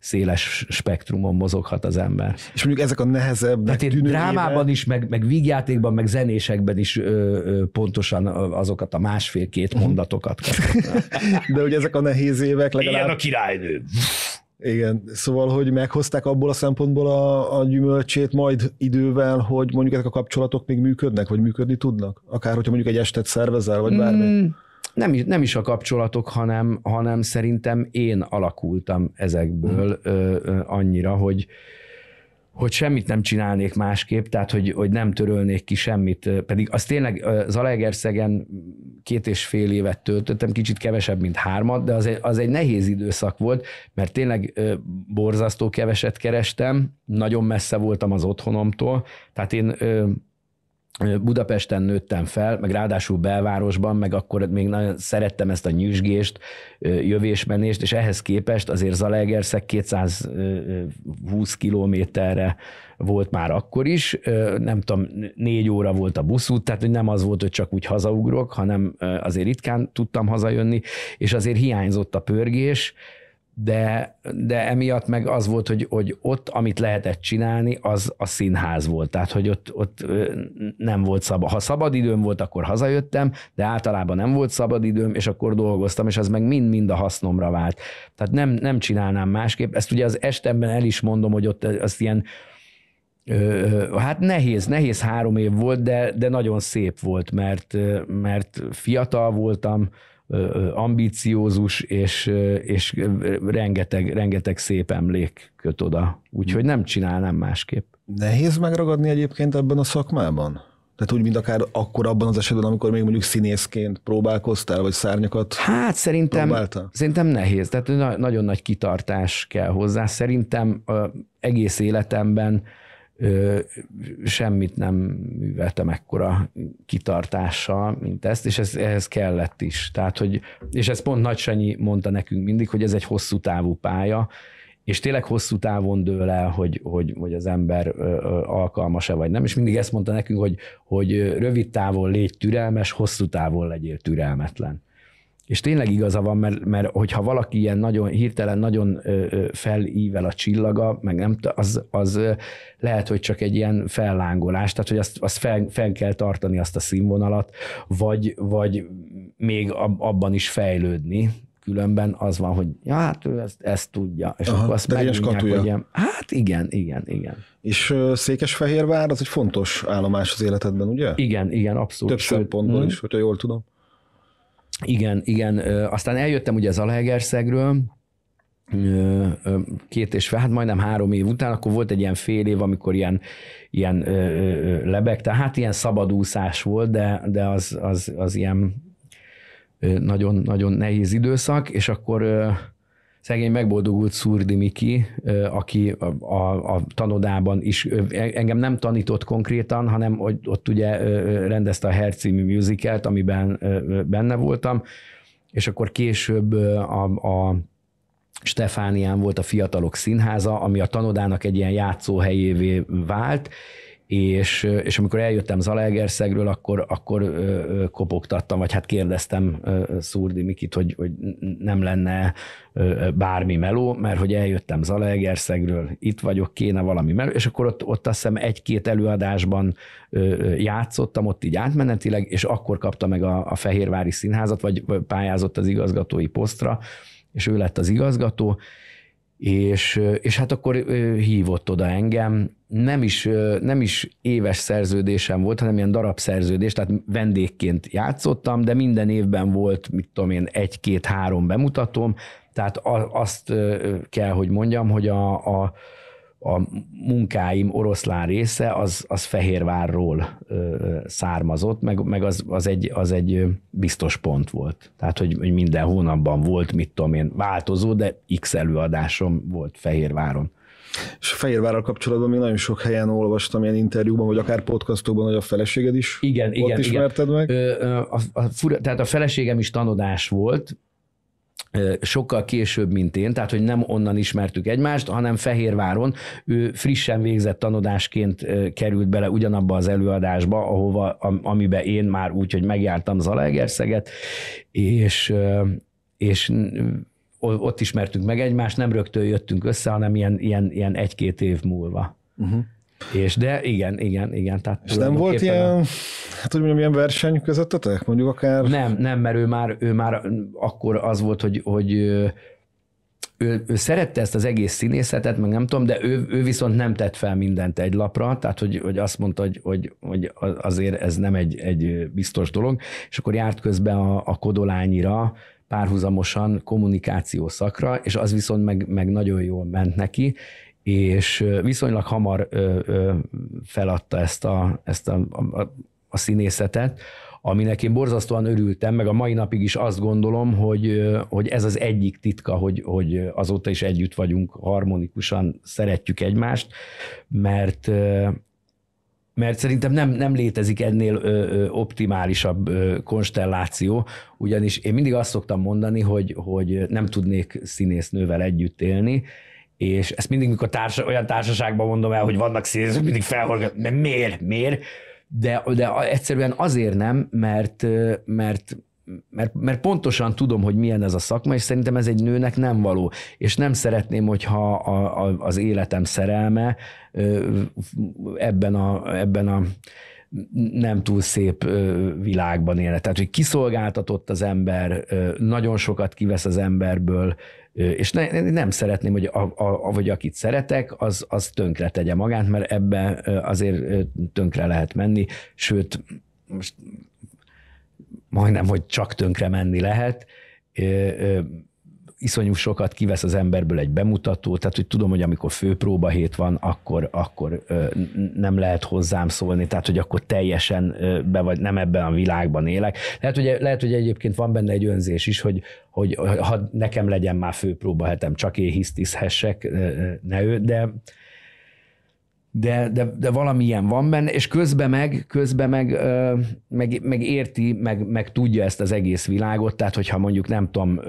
Speaker 1: széles spektrumon mozoghat az ember. És mondjuk ezek a nehezebb. Hát én drámában éve... is, meg, meg vígjátékban, meg zenésekben is ö, ö, pontosan azokat a másfél-két mhm. mondatokat
Speaker 2: De ugye ezek a nehéz évek legalább... Ilyen a királynő. Igen, szóval,
Speaker 1: hogy meghozták
Speaker 2: abból a szempontból a, a gyümölcsét majd idővel, hogy mondjuk ezek a kapcsolatok még működnek, vagy működni tudnak? Akár, hogyha mondjuk
Speaker 1: egy estet szervezel, vagy bármi. Mm nem, nem is a kapcsolatok, hanem, hanem szerintem én alakultam ezekből mhm. ö, ö, annyira, hogy, hogy semmit nem csinálnék másképp, tehát hogy, hogy nem törölnék ki semmit. Pedig az tényleg Zalaegerszegen két és fél évet töltöttem, kicsit kevesebb, mint hármat, de az egy, az egy nehéz időszak volt, mert tényleg borzasztó keveset kerestem, nagyon messze voltam az otthonomtól, tehát én Budapesten nőttem fel, meg ráadásul belvárosban, meg akkor még nagyon szerettem ezt a nyüzsgést, jövésmenést, és ehhez képest azért Zalaegerszeg 220 kilométerre volt már akkor is, nem tudom, négy óra volt a buszút, tehát nem az volt, hogy csak úgy hazaugrok, hanem azért ritkán tudtam hazajönni, és azért hiányzott a pörgés, de, de emiatt meg az volt, hogy, hogy ott, amit lehetett csinálni, az a színház volt. Tehát, hogy ott, ott nem volt szabad. Ha szabad időm volt, akkor hazajöttem, de általában nem volt szabad időm, és akkor dolgoztam, és az meg mind-mind a hasznomra vált. Tehát nem, nem csinálnám másképp. Ezt ugye az estemben el is mondom, hogy ott az ilyen Hát nehéz, nehéz három év volt, de, de nagyon szép volt, mert, mert fiatal voltam, ambíciózus, és, és rengeteg, rengeteg szép emlék köt oda. Úgyhogy nem csinálnám másképp.
Speaker 2: Nehéz megragadni egyébként ebben a szakmában? Tehát úgy, mint akár akkor abban az esetben, amikor még mondjuk színészként próbálkoztál, vagy szárnyakat Hát szerintem, próbáltál?
Speaker 1: szerintem nehéz. Tehát na- nagyon nagy kitartás kell hozzá. Szerintem egész életemben semmit nem műveltem ekkora kitartással, mint ezt, és ez, ehhez kellett is. Tehát, hogy, és ez pont Nagy Sanyi mondta nekünk mindig, hogy ez egy hosszú távú pálya, és tényleg hosszú távon dől el, hogy, hogy, hogy az ember alkalmas-e vagy nem, és mindig ezt mondta nekünk, hogy, hogy rövid távon légy türelmes, hosszú távon legyél türelmetlen. És tényleg igaza van, mert, mert hogyha valaki ilyen nagyon hirtelen, nagyon felível a csillaga, meg nem, az, az lehet, hogy csak egy ilyen fellángolás, tehát hogy azt, azt fel, fel kell tartani azt a színvonalat, vagy, vagy még abban is fejlődni, különben az van, hogy ja, hát ő ezt, ezt tudja, és Aha, akkor azt megmondják, hogy ilyen, hát igen, igen, igen. És Székesfehérvár az egy fontos állomás az életedben, ugye? Igen, igen, abszolút. Több szempontból mm. is, hogyha jól tudom. Igen, igen. Aztán eljöttem ugye Alegerszegről, két és fél, hát majdnem három év után, akkor volt egy ilyen fél év, amikor ilyen, ilyen lebegte, hát ilyen szabadúszás volt, de, de az, az, az ilyen nagyon, nagyon nehéz időszak, és akkor szegény megboldogult Szurdi Miki, aki a, a, a tanodában is, e, engem nem tanított konkrétan, hanem hogy ott ugye rendezte a Herci musicalt, amiben benne voltam, és akkor később a, a Stefánián volt a Fiatalok Színháza, ami a tanodának egy ilyen játszóhelyévé vált, és, és amikor eljöttem Zalaegerszegről, akkor, akkor kopogtattam, vagy hát kérdeztem Szurdi Mikit, hogy, hogy nem lenne bármi meló, mert hogy eljöttem Zalaegerszegről, itt vagyok, kéne valami meló, és akkor ott, ott azt hiszem egy-két előadásban játszottam, ott így átmenetileg, és akkor kapta meg a, a Fehérvári Színházat, vagy pályázott az igazgatói posztra, és ő lett az igazgató, és, és hát akkor hívott oda engem, nem is, nem is éves szerződésem volt, hanem ilyen darabszerződés, tehát vendégként játszottam, de minden évben volt, mit tudom én, egy-két-három bemutatom, tehát azt kell, hogy mondjam, hogy a, a a munkáim oroszlán része az, az Fehérvárról ö, származott, meg, meg az, az, egy, az egy biztos pont volt. Tehát, hogy, hogy minden hónapban volt, mit tudom én, változó, de X előadásom volt Fehérváron. És a Fehérvárral kapcsolatban még nagyon sok
Speaker 2: helyen olvastam ilyen interjúban, vagy akár podcastokban, hogy a feleséged is igen, ott igen, ismerted
Speaker 1: igen. meg. Ö, a, a, fura, tehát a feleségem is tanodás volt, sokkal később, mint én, tehát hogy nem onnan ismertük egymást, hanem Fehérváron ő frissen végzett tanodásként került bele ugyanabba az előadásba, ahova, amiben én már úgy, hogy megjártam Zalaegerszeget, és, és ott ismertünk meg egymást, nem rögtön jöttünk össze, hanem ilyen, ilyen, ilyen egy-két év múlva. Uh-huh. És de igen, igen, igen. Tehát és nem volt ilyen, a... hát hogy mondjam, ilyen verseny közöttetek? Mondjuk akár... Nem, nem, mert ő már, ő már akkor az volt, hogy, hogy ő, ő szerette ezt az egész színészetet, meg nem tudom, de ő, ő viszont nem tett fel mindent egy lapra, tehát hogy, hogy azt mondta, hogy, hogy, hogy azért ez nem egy, egy biztos dolog, és akkor járt közben a, a Kodolányira, párhuzamosan kommunikáció szakra, és az viszont meg, meg nagyon jól ment neki, és viszonylag hamar feladta ezt a, ezt a, a, a színészetet, aminek én borzasztóan örültem, meg a mai napig is azt gondolom, hogy, hogy ez az egyik titka, hogy, hogy azóta is együtt vagyunk, harmonikusan szeretjük egymást, mert mert szerintem nem, nem létezik ennél ö, ö, optimálisabb ö, konstelláció, ugyanis én mindig azt szoktam mondani, hogy, hogy nem tudnék színésznővel együtt élni, és ezt mindig, mikor társ, olyan társaságban mondom el, hogy vannak színészek, mindig felhorgat, de miért, miért? De, de egyszerűen azért nem, mert, mert mert, mert pontosan tudom, hogy milyen ez a szakma, és szerintem ez egy nőnek nem való. És nem szeretném, hogyha a, a, az életem szerelme ebben a, ebben a nem túl szép világban élet, Tehát, hogy kiszolgáltatott az ember, nagyon sokat kivesz az emberből, és ne, nem szeretném, hogy a, a, vagy akit szeretek, az, az tönkre tegye magát, mert ebbe azért tönkre lehet menni, sőt, most majdnem, hogy csak tönkre menni lehet, iszonyú sokat kivesz az emberből egy bemutató, tehát hogy tudom, hogy amikor főpróba hét van, akkor, akkor nem lehet hozzám szólni, tehát hogy akkor teljesen be vagy, nem ebben a világban élek. Lehet, hogy, lehet, hogy egyébként van benne egy önzés is, hogy, hogy ha nekem legyen már főpróba hetem, csak én hisztizhessek, ne ő, de, de, de, de valamilyen van benne, és közben meg, közben meg, meg, meg érti, meg, meg tudja ezt az egész világot, tehát hogyha mondjuk nem tudom,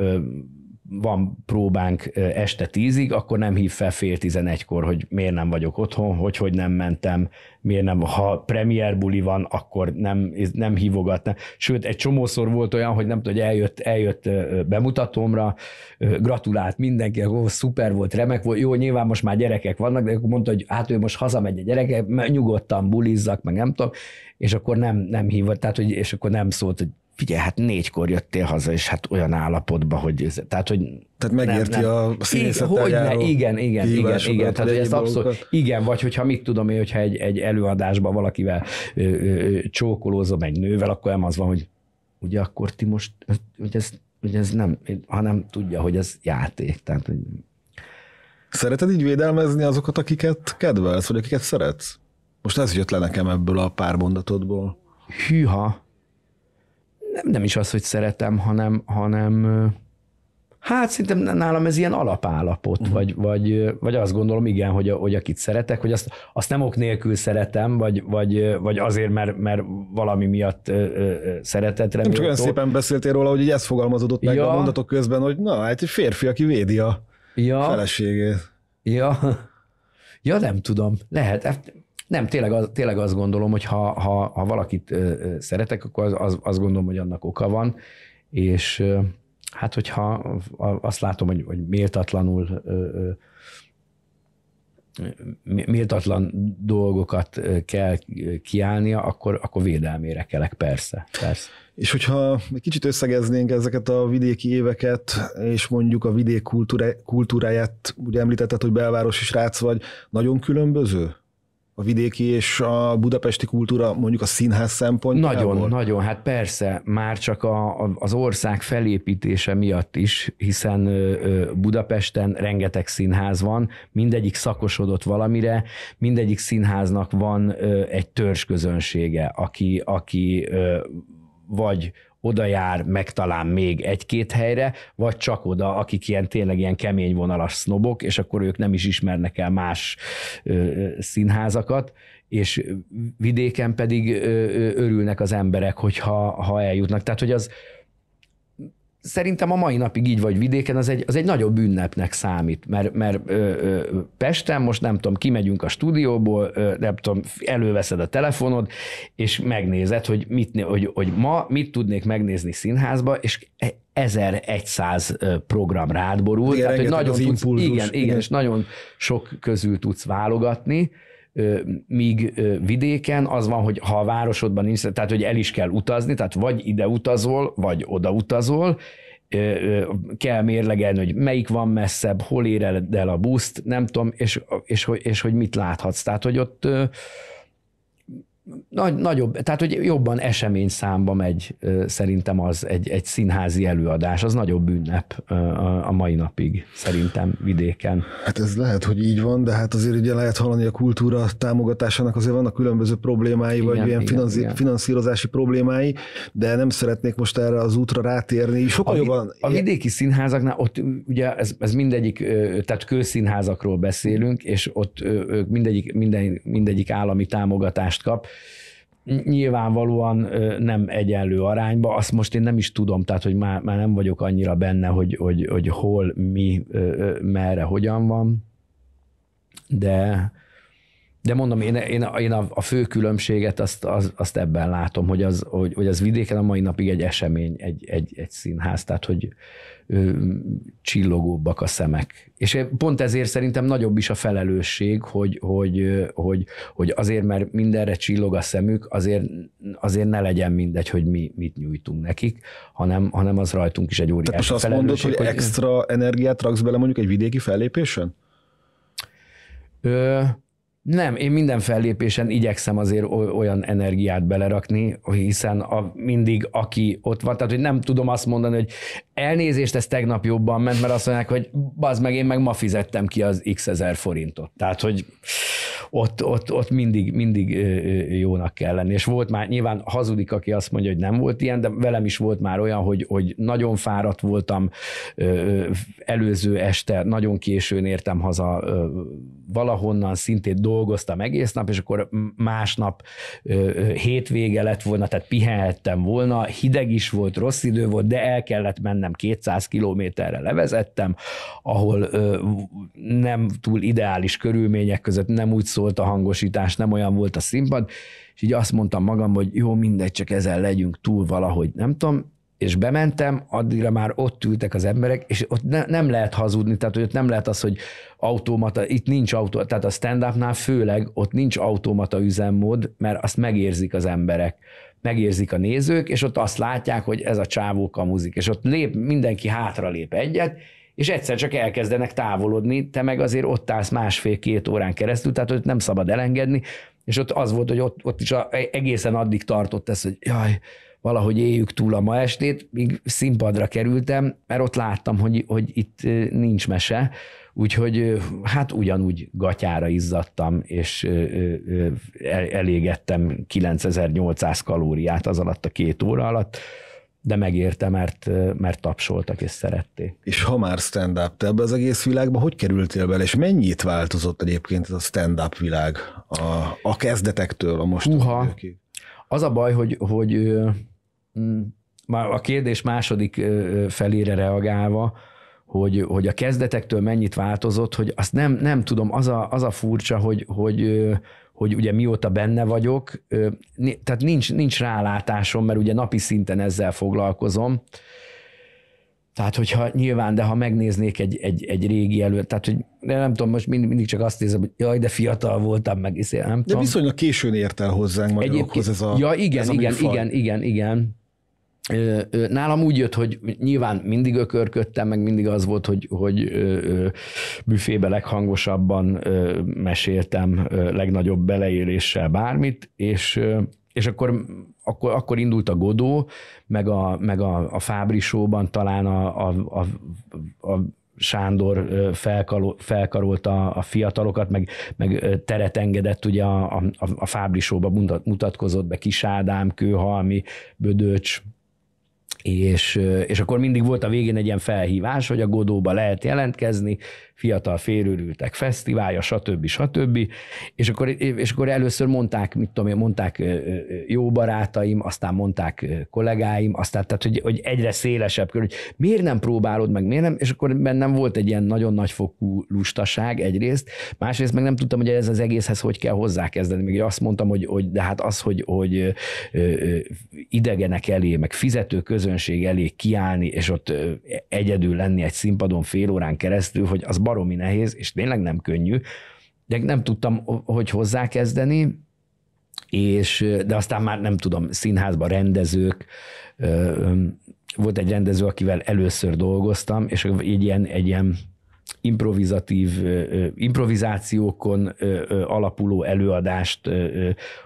Speaker 1: van próbánk este tízig, akkor nem hív fel fél tizenegykor, hogy miért nem vagyok otthon, hogy hogy nem mentem, miért nem, ha premier buli van, akkor nem, nem hívogatna. Sőt, egy csomószor volt olyan, hogy nem tudom, hogy eljött, eljött bemutatómra, gratulált mindenki, ó szuper volt, remek volt, jó, nyilván most már gyerekek vannak, de akkor mondta, hogy hát ő most hazamegy a gyerekek. nyugodtan bulizzak, meg nem tudom, és akkor nem, nem hívott, tehát, hogy, és akkor nem szólt, hogy figyelj, hát négykor jöttél haza, és hát olyan állapotba, hogy, ez, tehát, hogy tehát megérti nem, nem. a színészettel járó ne, Igen, igen, igen, igen. Tehát, hogy ezt abszolút, igen, vagy hogyha mit tudom én, hogyha egy, egy előadásban valakivel ö, ö, csókolózom egy nővel, akkor nem az van, hogy ugye akkor ti most, hogy ez, hogy ez nem, hanem tudja, hogy ez játék. Tehát, hogy...
Speaker 2: Szereted így védelmezni azokat, akiket kedvelsz, vagy akiket szeretsz? Most ez jött le nekem ebből a pár mondatodból.
Speaker 1: Hűha, nem, nem is az, hogy szeretem, hanem, hanem hát szerintem nálam ez ilyen alapállapot, uh-huh. vagy, vagy, vagy azt gondolom, igen, hogy, hogy akit szeretek, hogy azt, azt nem ok nélkül szeretem, vagy, vagy, vagy azért, mert, mert valami miatt szeretetre. Nem csak olyan szépen
Speaker 2: beszéltél róla, hogy így ez fogalmazódott meg ja. a mondatok
Speaker 1: közben, hogy na, hát egy férfi, aki védi a ja. feleségét. Ja. Ja, nem tudom. Lehet. Hát nem, tényleg, az, tényleg azt gondolom, hogy ha, ha, ha valakit szeretek, akkor az, az, azt gondolom, hogy annak oka van, és hát hogyha azt látom, hogy, hogy méltatlanul méltatlan dolgokat kell kiállnia, akkor, akkor védelmére kelek, persze, persze.
Speaker 2: És hogyha egy kicsit összegeznénk ezeket a vidéki éveket, és mondjuk a vidék kultúráját, ugye említetted, hogy belvárosi rác vagy, nagyon különböző? a vidéki és a budapesti kultúra mondjuk a színház szempontjából? Nagyon,
Speaker 1: nagyon, hát persze, már csak a, a, az ország felépítése miatt is, hiszen Budapesten rengeteg színház van, mindegyik szakosodott valamire, mindegyik színháznak van egy közönsége, aki, aki vagy oda jár, meg talán még egy-két helyre, vagy csak oda, akik ilyen tényleg ilyen kemény vonalas sznobok, és akkor ők nem is ismernek el más ö, színházakat, és vidéken pedig ö, örülnek az emberek, hogyha ha eljutnak. Tehát, hogy az, szerintem a mai napig így vagy vidéken, az egy, az egy nagyobb ünnepnek számít, mert, mert ö, ö, Pesten most nem tudom, kimegyünk a stúdióból, ö, nem tudom, előveszed a telefonod, és megnézed, hogy, mit, hogy, hogy ma mit tudnék megnézni színházba, és 1100 e, program rád borul. Igen, tehát, hogy nagyon tudsz, impulzus, igen, igen, igen, és nagyon sok közül tudsz válogatni míg vidéken az van, hogy ha a városodban nincs, tehát hogy el is kell utazni, tehát vagy ide utazol, vagy oda utazol, kell mérlegelni, hogy melyik van messzebb, hol éred el a buszt, nem tudom, és, és, és, és hogy mit láthatsz. Tehát, hogy ott, nagy, nagyobb, tehát hogy jobban esemény számba megy szerintem az egy, egy színházi előadás, az nagyobb ünnep a mai napig szerintem vidéken.
Speaker 2: Hát ez lehet, hogy így van, de hát azért ugye lehet hallani a kultúra támogatásának azért vannak különböző problémái, igen, vagy ilyen igen, finanszí- igen. finanszírozási problémái, de nem szeretnék most erre az útra rátérni. Sokkal a, jobban... A vidéki színházaknál ott
Speaker 1: ugye ez, ez mindegyik, tehát kőszínházakról beszélünk, és ott ők mindegyik, minden, mindegyik állami támogatást kap, nyilvánvalóan nem egyenlő arányba, azt most én nem is tudom, tehát hogy már, már nem vagyok annyira benne, hogy, hogy, hogy hol, mi, merre, hogyan van, de de mondom, én, én, én a, a fő különbséget azt, az, azt ebben látom, hogy az, hogy, hogy az vidéken a mai napig egy esemény, egy, egy, egy színház, tehát hogy, csillogóbbak a szemek. És pont ezért szerintem nagyobb is a felelősség, hogy, hogy, hogy, hogy azért, mert mindenre csillog a szemük, azért, azért ne legyen mindegy, hogy mi mit nyújtunk nekik, hanem, hanem az rajtunk is egy óriási Tehát most azt mondod, hogy, hogy extra
Speaker 2: energiát raksz bele mondjuk egy vidéki fellépésen?
Speaker 1: Ö, nem, én minden fellépésen igyekszem azért olyan energiát belerakni, hiszen a, mindig aki ott van, tehát hogy nem tudom azt mondani, hogy elnézést, ez tegnap jobban ment, mert azt mondják, hogy bazd meg, én meg ma fizettem ki az x ezer forintot. Tehát, hogy ott, ott, ott mindig, mindig jónak kell lenni. És volt már, nyilván hazudik, aki azt mondja, hogy nem volt ilyen, de velem is volt már olyan, hogy, hogy nagyon fáradt voltam, előző este nagyon későn értem haza valahonnan, szintén dolgoztam egész nap, és akkor másnap hétvége lett volna, tehát pihenhettem volna, hideg is volt, rossz idő volt, de el kellett mennem 200 kilométerre levezettem, ahol nem túl ideális körülmények között nem úgy szó volt a hangosítás, nem olyan volt a színpad, és így azt mondtam magam, hogy jó, mindegy, csak ezzel legyünk túl valahogy, nem tudom, és bementem, addigra már ott ültek az emberek, és ott ne, nem lehet hazudni, tehát hogy ott nem lehet az, hogy automata, itt nincs autó, tehát a stand-upnál főleg ott nincs automata üzemmód, mert azt megérzik az emberek, megérzik a nézők, és ott azt látják, hogy ez a csávók a muzik, és ott lép, mindenki hátra lép egyet, és egyszer csak elkezdenek távolodni, te meg azért ott állsz másfél-két órán keresztül, tehát hogy nem szabad elengedni, és ott az volt, hogy ott, ott is a, e, egészen addig tartott ez, hogy jaj, valahogy éljük túl a ma estét, míg színpadra kerültem, mert ott láttam, hogy, hogy itt nincs mese, úgyhogy hát ugyanúgy gatyára izzadtam, és elégettem 9800 kalóriát az alatt a két óra alatt, de megérte, mert, mert tapsoltak és szerették. És ha már stand-up, te ebbe az
Speaker 2: egész világba hogy kerültél bele, és mennyit változott egyébként ez a stand-up világ a,
Speaker 1: a kezdetektől a most? Uha, az a baj, hogy, hogy már a kérdés második felére reagálva, hogy, hogy a kezdetektől mennyit változott, hogy azt nem, nem tudom, az a, az a furcsa, hogy, hogy hogy ugye mióta benne vagyok, tehát nincs, nincs rálátásom, mert ugye napi szinten ezzel foglalkozom. Tehát, hogyha nyilván, de ha megnéznék egy, egy, egy régi előtt, tehát, hogy de nem tudom, most mind, mindig csak azt nézem, hogy jaj, de fiatal voltam, meg iszél, nem de tudom. De viszonylag
Speaker 2: későn ért el hozzánk magyarokhoz ez a Ja, igen, ez a igen, igen,
Speaker 1: igen, igen. Nálam úgy jött, hogy nyilván mindig ökörködtem, meg mindig az volt, hogy, hogy büfébe leghangosabban meséltem, legnagyobb beleéléssel bármit, és, és akkor, akkor, akkor indult a Godó, meg a, meg a, a Fábri Show-ban talán a, a, a, a Sándor felkarolta a fiatalokat, meg, meg teret engedett, ugye a, a, a Fábri mutatkozott be Kis Ádám, Kőhalmi, Bödöcs, és, és akkor mindig volt a végén egy ilyen felhívás, hogy a Godóba lehet jelentkezni, fiatal félőrültek fesztiválja, stb. stb. És akkor, és akkor először mondták, mit tudom én, mondták jó barátaim, aztán mondták kollégáim, aztán tehát, hogy, hogy egyre szélesebb körül, hogy miért nem próbálod meg, miért nem, és akkor bennem volt egy ilyen nagyon nagyfokú lustaság egyrészt, másrészt meg nem tudtam, hogy ez az egészhez hogy kell hozzákezdeni. Még azt mondtam, hogy, hogy de hát az, hogy, hogy idegenek elé, meg fizető közönség elé kiállni, és ott egyedül lenni egy színpadon fél órán keresztül, hogy az baromi nehéz, és tényleg nem könnyű, de nem tudtam, hogy hozzákezdeni, és, de aztán már nem tudom, színházban rendezők, volt egy rendező, akivel először dolgoztam, és egy ilyen, egy ilyen improvizatív, improvizációkon alapuló előadást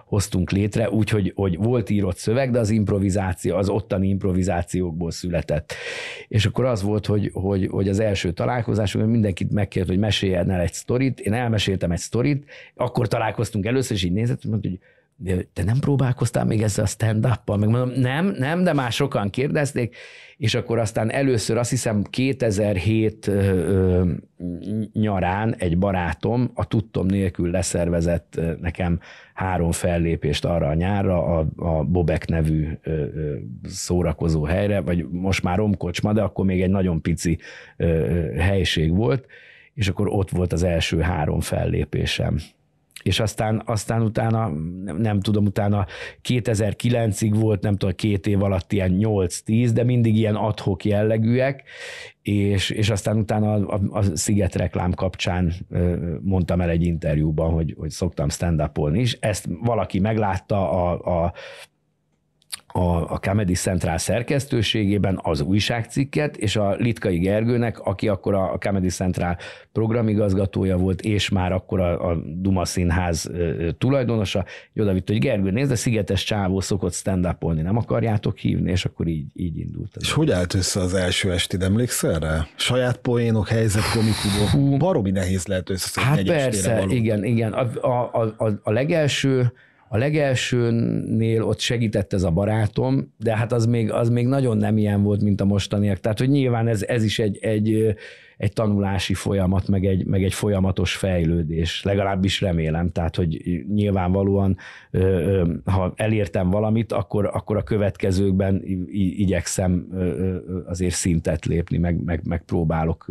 Speaker 1: hoztunk létre, úgyhogy hogy volt írott szöveg, de az improvizáció, az ottani improvizációkból született. És akkor az volt, hogy, hogy, hogy az első hogy mindenkit megkért, hogy meséljen el egy sztorit, én elmeséltem egy sztorit, akkor találkoztunk először, és így nézett, mondta, hogy de te nem próbálkoztál még ezzel a stand -pal? Meg mondom, nem, nem, de már sokan kérdezték, és akkor aztán először azt hiszem 2007 ö, ö, nyarán egy barátom a tudtom nélkül leszervezett nekem három fellépést arra a nyárra a, a Bobek nevű ö, ö, szórakozó helyre, vagy most már romkocsma, de akkor még egy nagyon pici ö, ö, helység volt, és akkor ott volt az első három fellépésem és aztán, aztán utána, nem, nem tudom, utána 2009-ig volt, nem tudom, két év alatt ilyen 8-10, de mindig ilyen adhok jellegűek, és, és aztán utána a, a, a Sziget reklám kapcsán mondtam el egy interjúban, hogy, hogy szoktam stand upolni is, ezt valaki meglátta, a, a a, a Comedy Central szerkesztőségében az újságcikket, és a Litkai Gergőnek, aki akkor a, Comedy Central programigazgatója volt, és már akkor a, a Duma Színház tulajdonosa, oda vitt, hogy Gergő, nézd, a Szigetes Csávó szokott stand nem akarjátok hívni, és akkor így, így indult. Ez és hogy állt össze az első esti emlékszel rá? Saját poénok, helyzet,
Speaker 2: komikumok, baromi nehéz lehet összeszedni Hát persze, igen, igen. A,
Speaker 1: a, a, a legelső a legelsőnél ott segített ez a barátom, de hát az még, az még nagyon nem ilyen volt, mint a mostaniak. Tehát, hogy nyilván ez, ez is egy, egy, egy tanulási folyamat, meg egy, meg egy folyamatos fejlődés, legalábbis remélem. Tehát, hogy nyilvánvalóan, ha elértem valamit, akkor, akkor a következőkben igyekszem azért szintet lépni, meg, meg, meg próbálok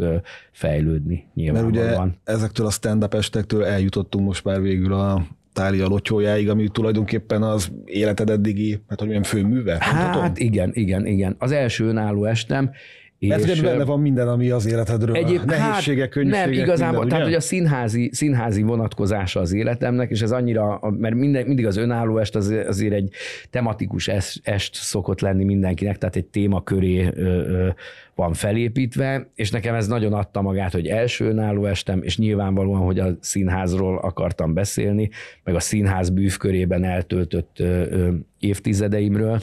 Speaker 1: fejlődni
Speaker 2: nyilvánvalóan. Mert ugye ezektől a stand-up estektől eljutottunk most már végül a Tália lotyójáig, ami tulajdonképpen az életed eddigi, hát hogy milyen főműve? Hát mondhatom? igen, igen,
Speaker 1: igen. Az első önálló estem, és Mert benne van minden, ami az életedről egyéb, hát nehézségek, könnyűségek. Nem, igazából, minden, tehát ugye? hogy a színházi, színházi vonatkozása az életemnek, és ez annyira, mert minden, mindig az önálló est az, azért egy tematikus est szokott lenni mindenkinek, tehát egy téma köré ö, ö, van felépítve, és nekem ez nagyon adta magát, hogy első önálló estem, és nyilvánvalóan, hogy a színházról akartam beszélni, meg a színház bűvkörében eltöltött ö, ö, évtizedeimről,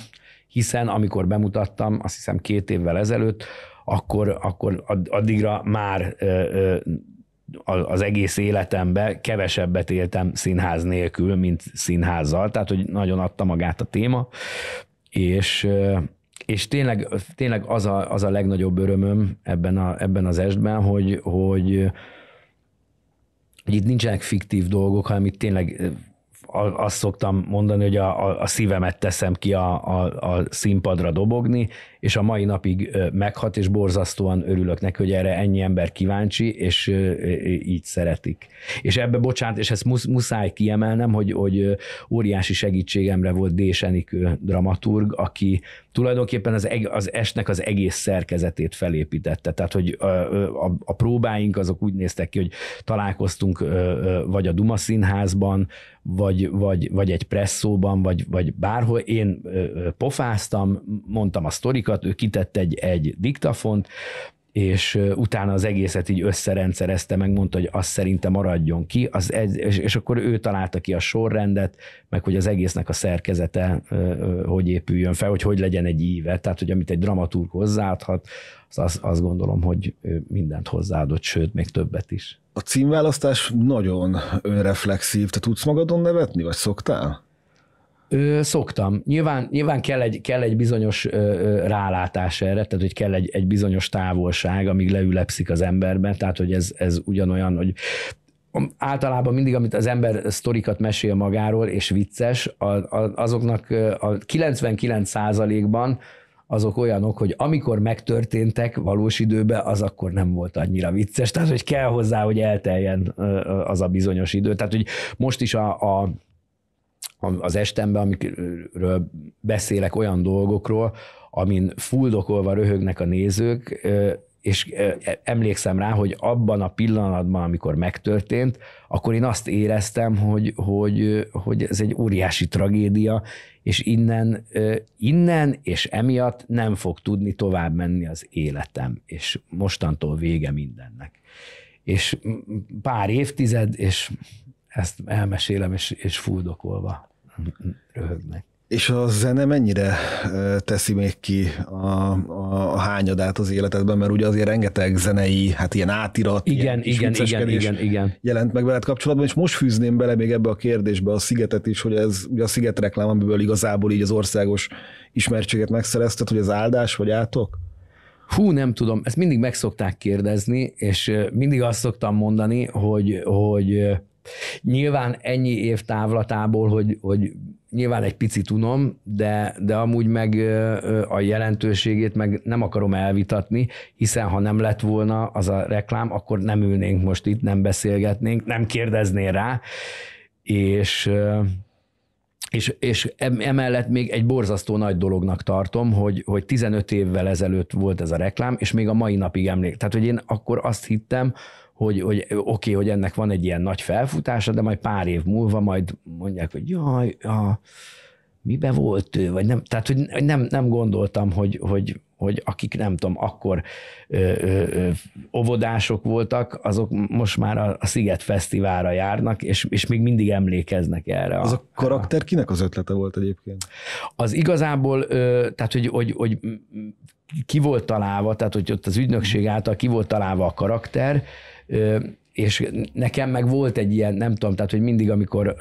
Speaker 1: hiszen amikor bemutattam, azt hiszem két évvel ezelőtt, akkor, akkor addigra már az egész életembe kevesebbet éltem színház nélkül, mint színházzal, tehát hogy nagyon adta magát a téma, és, és tényleg, tényleg az, a, az a legnagyobb örömöm ebben, a, ebben az estben, hogy, hogy, hogy itt nincsenek fiktív dolgok, hanem itt tényleg azt szoktam mondani, hogy a, a, a szívemet teszem ki a, a, a színpadra dobogni, és a mai napig meghat, és borzasztóan örülök neki, hogy erre ennyi ember kíváncsi, és így szeretik. És ebbe, bocsánat, és ezt muszáj kiemelnem, hogy, hogy óriási segítségemre volt Désenikő dramaturg, aki tulajdonképpen az, az esnek az egész szerkezetét felépítette. Tehát, hogy a, a, a próbáink azok úgy néztek ki, hogy találkoztunk vagy a Duma színházban, vagy, vagy, vagy egy presszóban, vagy, vagy bárhol. Én pofáztam, mondtam a sztorikat, dolgokat, ő kitett egy, egy diktafont, és utána az egészet így összerendszerezte, meg mondta, hogy az szerinte maradjon ki, az és, és akkor ő találta ki a sorrendet, meg hogy az egésznek a szerkezete hogy épüljön fel, hogy hogy legyen egy íve, tehát hogy amit egy dramaturg hozzáadhat, az, azt az gondolom, hogy mindent hozzáadott, sőt,
Speaker 2: még többet is. A címválasztás nagyon önreflexív. Te tudsz magadon nevetni, vagy
Speaker 1: szoktál? Ö, szoktam. Nyilván, nyilván kell, egy, kell egy bizonyos ö, ö, rálátás erre, tehát hogy kell egy, egy bizonyos távolság, amíg leülepszik az emberben, tehát hogy ez, ez ugyanolyan, hogy általában mindig, amit az ember sztorikat mesél magáról, és vicces, a, a, azoknak a 99%-ban azok olyanok, hogy amikor megtörténtek valós időben, az akkor nem volt annyira vicces. Tehát, hogy kell hozzá, hogy elteljen az a bizonyos idő. Tehát, hogy most is a, a az estemben, amikről beszélek olyan dolgokról, amin fuldokolva röhögnek a nézők, és e, emlékszem rá, hogy abban a pillanatban, amikor megtörtént, akkor én azt éreztem, hogy, hogy, hogy ez egy óriási tragédia, és innen, innen és emiatt nem fog tudni tovább menni az életem, és mostantól vége mindennek. És pár évtized, és ezt elmesélem, és, és
Speaker 2: fuldokolva röhögnek. És a zene mennyire teszi még ki a, a, hányadát az életedben, mert ugye azért rengeteg zenei, hát ilyen átirat, igen, ilyen igen, igen, igen, igen. jelent meg veled kapcsolatban, és most fűzném bele még ebbe a kérdésbe a Szigetet is, hogy ez ugye a Sziget reklám, amiből igazából így az országos ismertséget megszerezted, hogy az
Speaker 1: áldás vagy átok? Hú, nem tudom, ezt mindig meg szokták kérdezni, és mindig azt szoktam mondani, hogy, hogy Nyilván ennyi év távlatából, hogy, hogy nyilván egy picit unom, de, de amúgy meg a jelentőségét meg nem akarom elvitatni, hiszen ha nem lett volna az a reklám, akkor nem ülnénk most itt, nem beszélgetnénk, nem kérdeznél rá, és és, és emellett még egy borzasztó nagy dolognak tartom, hogy, hogy 15 évvel ezelőtt volt ez a reklám, és még a mai napig emlék. Tehát, hogy én akkor azt hittem, hogy, hogy oké, okay, hogy ennek van egy ilyen nagy felfutása, de majd pár év múlva majd mondják, hogy jaj, ja, mibe volt ő, vagy nem, tehát hogy nem, nem gondoltam, hogy, hogy, hogy akik nem tudom, akkor ö, ö, ö, óvodások voltak, azok most már a, a Sziget Fesztiválra járnak, és, és még mindig emlékeznek erre. Az a,
Speaker 2: a karakter kinek az ötlete volt egyébként?
Speaker 1: Az igazából, ö, tehát hogy, hogy, hogy ki volt találva, tehát hogy ott az ügynökség által ki volt találva a karakter, és nekem meg volt egy ilyen, nem tudom, tehát, hogy mindig, amikor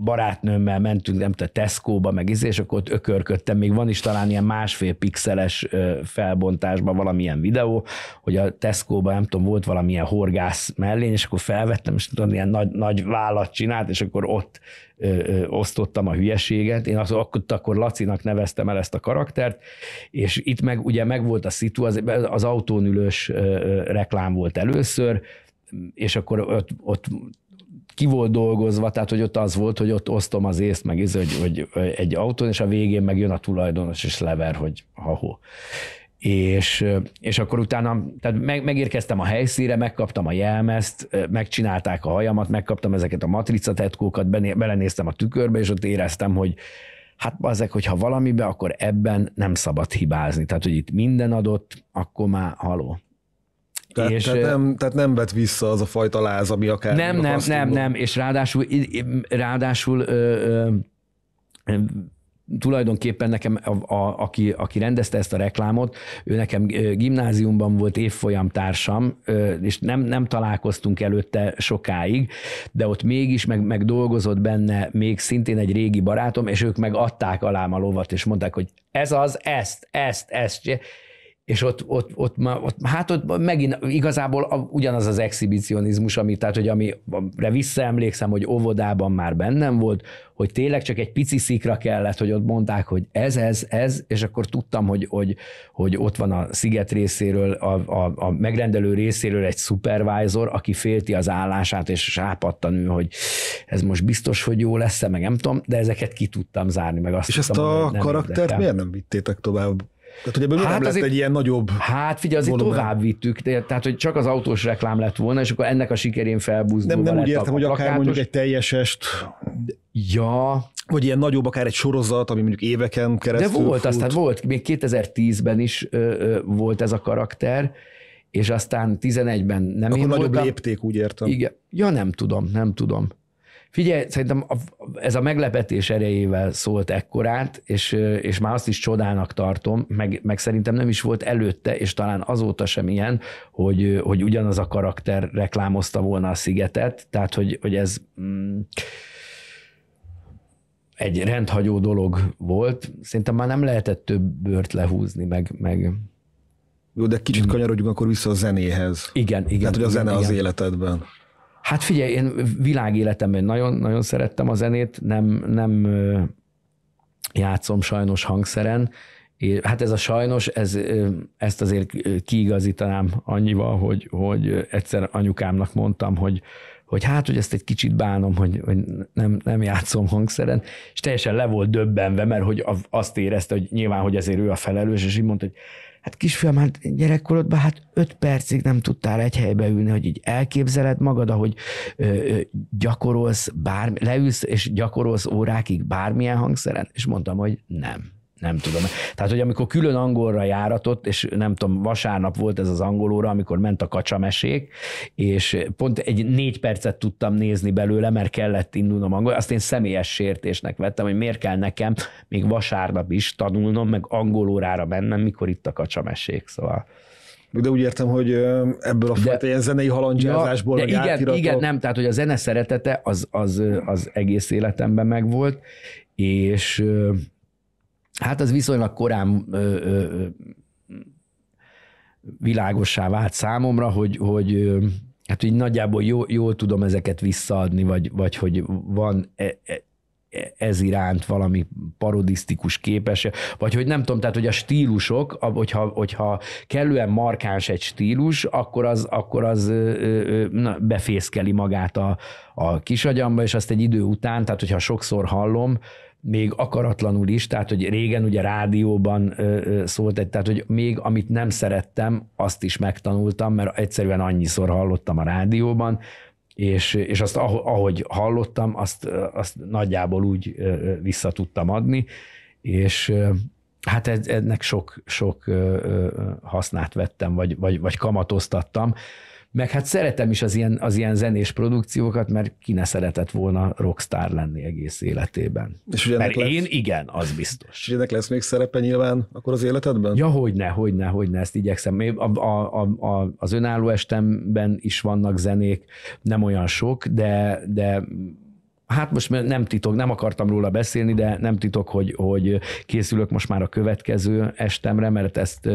Speaker 1: barátnőmmel mentünk, nem tudom, Tesco-ba, meg izé, és akkor ott ökörködtem, még van is talán ilyen másfél pixeles felbontásban valamilyen videó, hogy a Tesco-ban, nem tudom, volt valamilyen horgász mellény, és akkor felvettem, és tudom, ilyen nagy, nagy vállat csinált, és akkor ott ö, ö, osztottam a hülyeséget. Én azt, akkor, akkor Lacinak neveztem el ezt a karaktert, és itt meg ugye meg volt a szitu, az, az autón ülős ö, ö, reklám volt először, és akkor ott, ott ki volt dolgozva, tehát hogy ott az volt, hogy ott osztom az észt, meg ez, hogy, hogy egy autón, és a végén meg jön a tulajdonos, és lever, hogy ha-ho és, és akkor utána tehát meg, megérkeztem a helyszíre, megkaptam a jelmezt, megcsinálták a hajamat, megkaptam ezeket a matricatetkókat, belenéztem a tükörbe, és ott éreztem, hogy hát azek, hogyha valamibe, akkor ebben nem szabad hibázni. Tehát, hogy itt minden adott, akkor már haló. Te, és, tehát, nem, tehát nem vett vissza az a fajta láz, ami akár... Nem, nem, nem, nem, és ráadásul, ráadásul ö, ö, tulajdonképpen nekem, a, a, aki, aki rendezte ezt a reklámot, ő nekem gimnáziumban volt évfolyam társam, és nem, nem találkoztunk előtte sokáig, de ott mégis meg, meg dolgozott benne még szintén egy régi barátom, és ők meg adták alám a lovat, és mondták, hogy ez az, ezt, ezt, ezt és ott, ott, ott, ott, ott hát ott megint igazából a, ugyanaz az exhibicionizmus, ami, tehát, hogy amire visszaemlékszem, hogy óvodában már bennem volt, hogy tényleg csak egy pici szikra kellett, hogy ott mondták, hogy ez, ez, ez, és akkor tudtam, hogy, hogy, hogy ott van a sziget részéről, a, a, a megrendelő részéről egy supervisor, aki félti az állását, és sápadtan ő, hogy ez most biztos, hogy jó lesz-e, meg nem tudom, de ezeket ki tudtam zárni, meg azt És tudtam, ezt a karaktert érdekel. miért nem vittétek tovább? Tehát, hogy ebből hát azért, egy ilyen nagyobb Hát figyelj, azért volumen. tovább vittük, de, tehát hogy csak az autós reklám lett volna, és akkor ennek a sikerén felbúzdulva Nem, nem úgy értem, hogy akár mondjuk egy
Speaker 2: teljesest. Ja. Vagy ilyen nagyobb, akár egy sorozat, ami mondjuk éveken
Speaker 1: keresztül De volt, fut. aztán volt, még 2010-ben is ö, ö, volt ez a karakter, és aztán 11-ben nem Akkor én nagyobb voltam. lépték, úgy értem. Igen. Ja, nem tudom, nem tudom. Figyelj, szerintem ez a meglepetés erejével szólt ekkorát, és, és már azt is csodának tartom, meg, meg szerintem nem is volt előtte, és talán azóta sem ilyen, hogy, hogy ugyanaz a karakter reklámozta volna a szigetet, tehát hogy, hogy ez... Mm, egy rendhagyó dolog volt, szerintem már nem lehetett több bört lehúzni, meg, meg jó, de kicsit mm. kanyarodjunk akkor vissza a zenéhez. Igen, igen. Tehát, hogy a zene igen, az igen. életedben. Hát figyelj, én világéletemben nagyon-nagyon szerettem a zenét, nem, nem játszom sajnos hangszeren, és hát ez a sajnos, ez, ezt azért kiigazítanám annyival, hogy, hogy egyszer anyukámnak mondtam, hogy, hogy hát, hogy ezt egy kicsit bánom, hogy, hogy nem, nem játszom hangszeren, és teljesen le volt döbbenve, mert hogy azt érezte, hogy nyilván, hogy ezért ő a felelős, és így mondta, hogy Hát kisfiam, hát gyerekkorodban hát öt percig nem tudtál egy helybe ülni, hogy így elképzeled magad, ahogy ö, ö, gyakorolsz, bármi, leülsz és gyakorolsz órákig bármilyen hangszeren, és mondtam, hogy nem nem tudom. Tehát, hogy amikor külön angolra járatott, és nem tudom, vasárnap volt ez az angolóra, amikor ment a kacsamesék, és pont egy négy percet tudtam nézni belőle, mert kellett indulnom angol, azt én személyes sértésnek vettem, hogy miért kell nekem még vasárnap is tanulnom, meg angolórára mennem, mikor itt a kacsamesék, szóval.
Speaker 2: De úgy értem, hogy ebből a de, fajta ilyen zenei halandzsázásból, ja, igen, átiratok... igen, nem,
Speaker 1: tehát hogy a zene szeretete az, az, az egész életemben megvolt, és Hát az viszonylag korán ö, ö, világosá vált számomra, hogy, hogy hát így nagyjából jól, jól tudom ezeket visszaadni, vagy, vagy hogy van e, e, e, ez iránt valami parodisztikus képes, vagy hogy nem tudom, tehát hogy a stílusok, hogyha, hogyha kellően markáns egy stílus, akkor az, akkor az na, befészkeli magát a, a kisagyamba, és azt egy idő után, tehát hogyha sokszor hallom, még akaratlanul is, tehát hogy régen ugye rádióban szólt egy, tehát hogy még amit nem szerettem, azt is megtanultam, mert egyszerűen annyiszor hallottam a rádióban, és, és azt ahogy hallottam, azt, azt nagyjából úgy vissza tudtam adni, és hát ennek sok, sok hasznát vettem, vagy, vagy, vagy kamatoztattam, meg hát szeretem is az ilyen, az ilyen zenés produkciókat, mert ki ne szeretett volna rockstar lenni egész életében. És ugye mert lesz, én igen, az biztos. És ennek lesz még szerepe nyilván akkor az életedben? Ja, hogy ne, hogy ne, ezt igyekszem. A, a, a, az önálló estemben is vannak zenék, nem olyan sok, de, de hát most nem titok, nem akartam róla beszélni, de nem titok, hogy, hogy készülök most már a következő estemre, mert ezt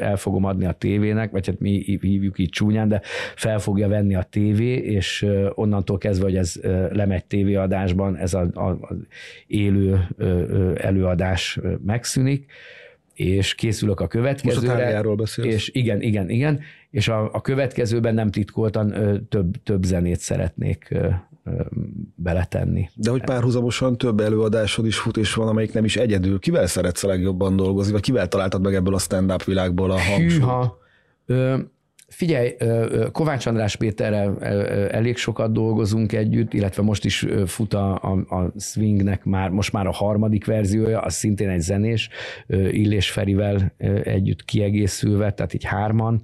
Speaker 1: el fogom adni a tévének, vagy hát mi hívjuk így csúnyán, de fel fogja venni a tévé, és onnantól kezdve, hogy ez lemegy tévéadásban, ez a, a, az élő előadás megszűnik és készülök a következőre. Most a És igen, igen, igen, és a, a következőben nem titkoltan több, több zenét szeretnék beletenni. De hogy
Speaker 2: párhuzamosan több előadásod is fut, és van, amelyik nem is egyedül. Kivel szeretsz a legjobban dolgozni, vagy kivel találtad meg ebből a stand-up világból a hangsúlyt?
Speaker 1: Hűha. figyelj, Kovács András Péterrel elég sokat dolgozunk együtt, illetve most is fut a, a, a swingnek már, most már a harmadik verziója, az szintén egy zenés, Illés Ferivel együtt kiegészülve, tehát így hárman.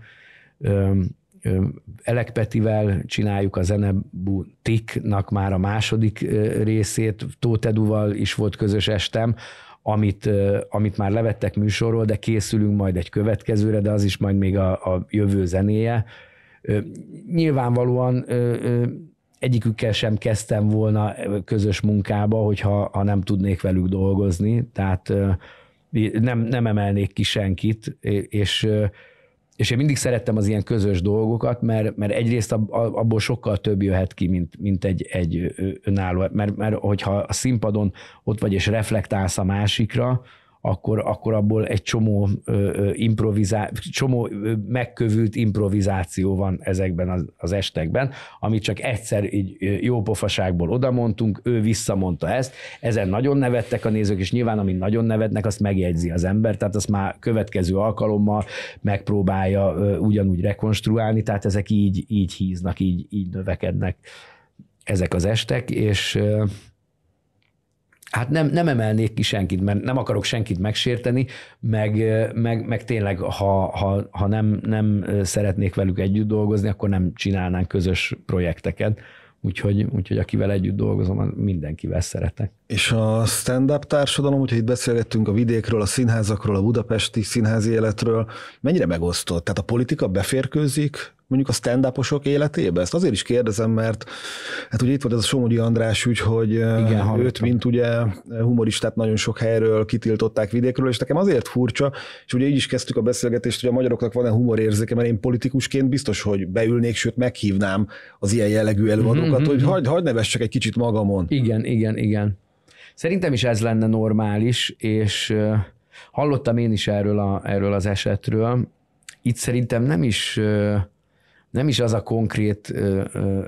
Speaker 1: Elekpetivel csináljuk a Zenebutiknak már a második részét, Tóth Eduval is volt közös estem, amit, amit már levettek műsorról, de készülünk majd egy következőre, de az is majd még a, a jövő zenéje. Nyilvánvalóan egyikükkel sem kezdtem volna közös munkába, hogyha ha nem tudnék velük dolgozni, tehát nem, nem emelnék ki senkit, és és én mindig szerettem az ilyen közös dolgokat, mert, mert egyrészt abból sokkal több jöhet ki, mint, mint egy, egy önálló, mert, mert hogyha a színpadon ott vagy és reflektálsz a másikra, akkor, akkor abból egy csomó, improvizá- csomó megkövült improvizáció van ezekben az, az estekben, amit csak egyszer így jó pofaságból odamondtunk, ő visszamondta ezt, ezen nagyon nevettek a nézők, és nyilván amit nagyon nevetnek, azt megjegyzi az ember, tehát azt már következő alkalommal megpróbálja ugyanúgy rekonstruálni, tehát ezek így, így híznak, így, így növekednek ezek az estek, és hát nem, nem emelnék ki senkit, mert nem akarok senkit megsérteni, meg, meg, meg tényleg, ha, ha, ha nem, nem szeretnék velük együtt dolgozni, akkor nem csinálnánk közös projekteket. Úgyhogy, úgyhogy akivel együtt dolgozom, mindenkivel szeretek.
Speaker 2: És a stand-up társadalom, hogyha itt beszélgettünk a vidékről, a színházakról, a budapesti színházi életről, mennyire megosztott? Tehát a politika beférkőzik mondjuk a stand életébe? Ezt azért is kérdezem, mert hát ugye itt volt ez a Somogyi András úgyhogy hogy Igen, őt, hallottam. mint ugye humoristát nagyon sok helyről kitiltották vidékről, és nekem azért furcsa, és ugye így is kezdtük a beszélgetést, hogy a magyaroknak van-e humorérzéke, mert én politikusként biztos, hogy beülnék, sőt
Speaker 1: meghívnám az ilyen jellegű előadókat, mm-hmm. hogy mhm. hagyd hagy nevessek egy kicsit magamon. Igen, igen, igen. Szerintem is ez lenne normális, és hallottam én is erről, a, erről az esetről. Itt szerintem nem is nem is az a konkrét ö, ö,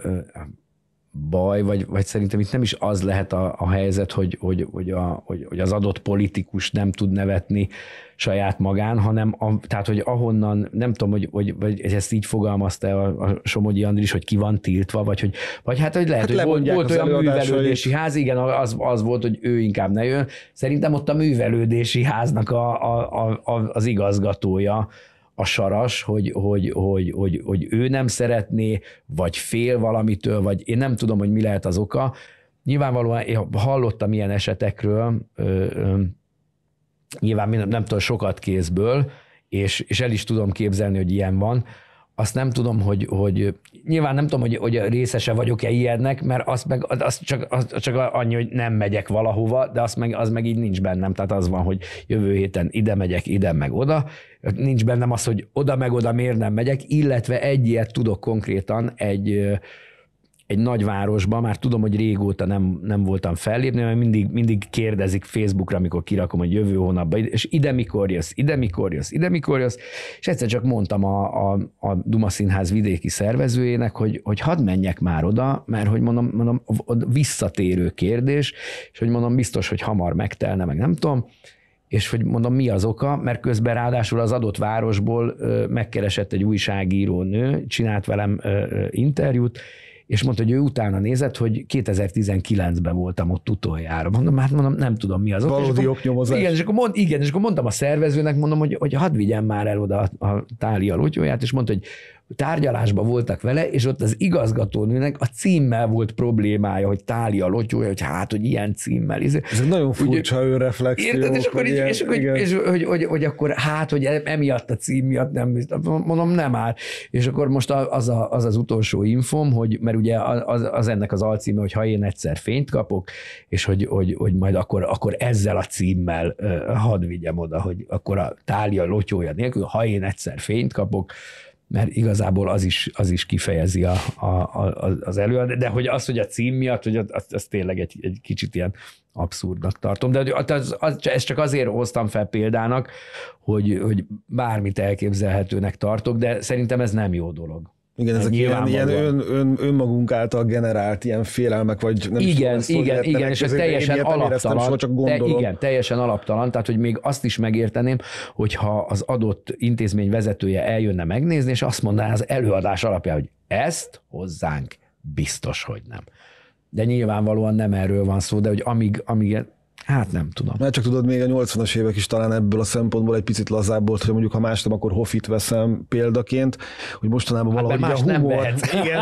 Speaker 1: baj, vagy, vagy szerintem itt nem is az lehet a, a helyzet, hogy, hogy, hogy, a, hogy, hogy az adott politikus nem tud nevetni saját magán, hanem a, tehát, hogy ahonnan, nem tudom, hogy, hogy vagy ezt így fogalmazta a, a Somogyi Andris, hogy ki van tiltva, vagy hogy, vagy hát, hogy lehet, hát hogy volt, volt olyan művelődési ház, igen, az, az volt, hogy ő inkább ne jön. Szerintem ott a művelődési háznak a, a, a, az igazgatója a saras, hogy, hogy, hogy, hogy, hogy ő nem szeretné, vagy fél valamitől, vagy én nem tudom, hogy mi lehet az oka. Nyilvánvalóan én hallottam ilyen esetekről, ö, ö, nyilván nem, nem tudom, sokat kézből, és, és el is tudom képzelni, hogy ilyen van, azt nem tudom, hogy, hogy nyilván nem tudom, hogy, hogy részese vagyok-e ilyennek, mert az meg azt csak, az, csak annyi, hogy nem megyek valahova, de azt meg, az meg így nincs bennem. Tehát az van, hogy jövő héten ide megyek, ide meg oda. Nincs bennem az, hogy oda meg oda miért nem megyek, illetve egy ilyet tudok konkrétan, egy egy városban, már tudom, hogy régóta nem, nem voltam fellépni, mert mindig, mindig kérdezik Facebookra, amikor kirakom, hogy jövő hónapban, és ide mikor jössz, ide mikor jössz, ide mikor jössz, és egyszer csak mondtam a, a, a Duma Színház vidéki szervezőjének, hogy, hogy hadd menjek már oda, mert hogy mondom, mondom a visszatérő kérdés, és hogy mondom, biztos, hogy hamar megtelne, meg nem tudom, és hogy mondom, mi az oka, mert közben ráadásul az adott városból megkeresett egy újságíró nő, csinált velem interjút, és mondta, hogy ő utána nézett, hogy 2019-ben voltam ott utoljára. Mondom, hát mondom, nem tudom mi az ott. Valódi oknyomozás. Igen és, akkor mond, igen, és akkor mondtam a szervezőnek, mondom, hogy, hogy hadd vigyem már el oda a, a tália lutyóját, és mondta, hogy tárgyalásban voltak vele, és ott az igazgatónőnek a címmel volt problémája, hogy tália lotyója, hogy hát, hogy ilyen címmel. Ez egy nagyon furcsa ő Érted, és akkor, ilyen, és, akkor és, hogy, hogy, hogy, akkor hát, hogy e- emiatt a cím miatt nem, mondom, nem áll. És akkor most az a, az, az utolsó infom, hogy, mert ugye az, az ennek az alcíme, hogy ha én egyszer fényt kapok, és hogy, hogy, hogy majd akkor, akkor ezzel a címmel hadd vigyem oda, hogy akkor a tália lotyója nélkül, ha én egyszer fényt kapok, mert igazából az is, az is kifejezi a, a, a, az előad, de hogy az, hogy a cím miatt, hogy az, az tényleg egy, egy kicsit ilyen abszurdnak tartom, de az, az, ezt csak azért hoztam fel példának, hogy, hogy bármit elképzelhetőnek tartok, de szerintem ez nem jó dolog. Igen, hát ezek ilyen, ilyen ön,
Speaker 2: ön, önmagunk által generált ilyen félelmek, vagy nem igen, is tudom, igen, igen, és ez teljesen alaptalan. Éreztem, csak gondolom. Te, igen,
Speaker 1: teljesen alaptalan, tehát hogy még azt is megérteném, hogyha az adott intézmény vezetője eljönne megnézni, és azt mondaná az előadás alapján, hogy ezt hozzánk biztos, hogy nem. De nyilvánvalóan nem erről van szó, de hogy amíg, amíg Hát nem tudom.
Speaker 2: Mert csak tudod, még a 80-as évek is talán ebből a szempontból egy picit lazább volt, hogy mondjuk ha más nem, akkor Hofit veszem példaként, hogy mostanában hát valahogy más a humor... Nem igen,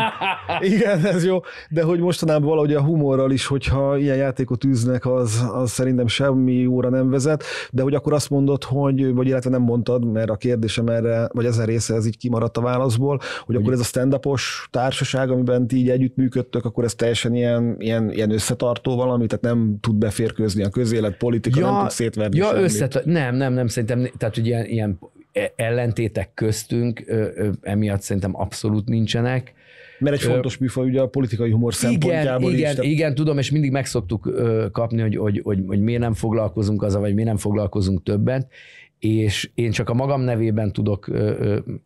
Speaker 2: igen, ez jó, de hogy mostanában valahogy a humorral is, hogyha ilyen játékot űznek, az, az szerintem semmi óra nem vezet, de hogy akkor azt mondod, hogy, vagy illetve nem mondtad, mert a kérdésem erre, vagy ezen része ez így kimaradt a válaszból, hogy akkor ez a stand társaság, amiben ti így együttműködtök, akkor ez teljesen ilyen, ilyen, ilyen összetartó valami, tehát nem tud beférkőzni a közélet, politika, ja, nem tud szétverni ja, összet,
Speaker 1: Nem, nem, nem, szerintem, tehát ugye ilyen, ilyen e-, ellentétek köztünk ö, ö, emiatt szerintem abszolút nincsenek. Mert egy fontos
Speaker 2: műfaj ugye a politikai humor igen, szempontjából igen, is. Tehát...
Speaker 1: Igen, tudom, és mindig megszoktuk kapni, hogy, hogy, hogy, hogy miért nem foglalkozunk azzal, vagy miért nem foglalkozunk többet, és én csak a magam nevében tudok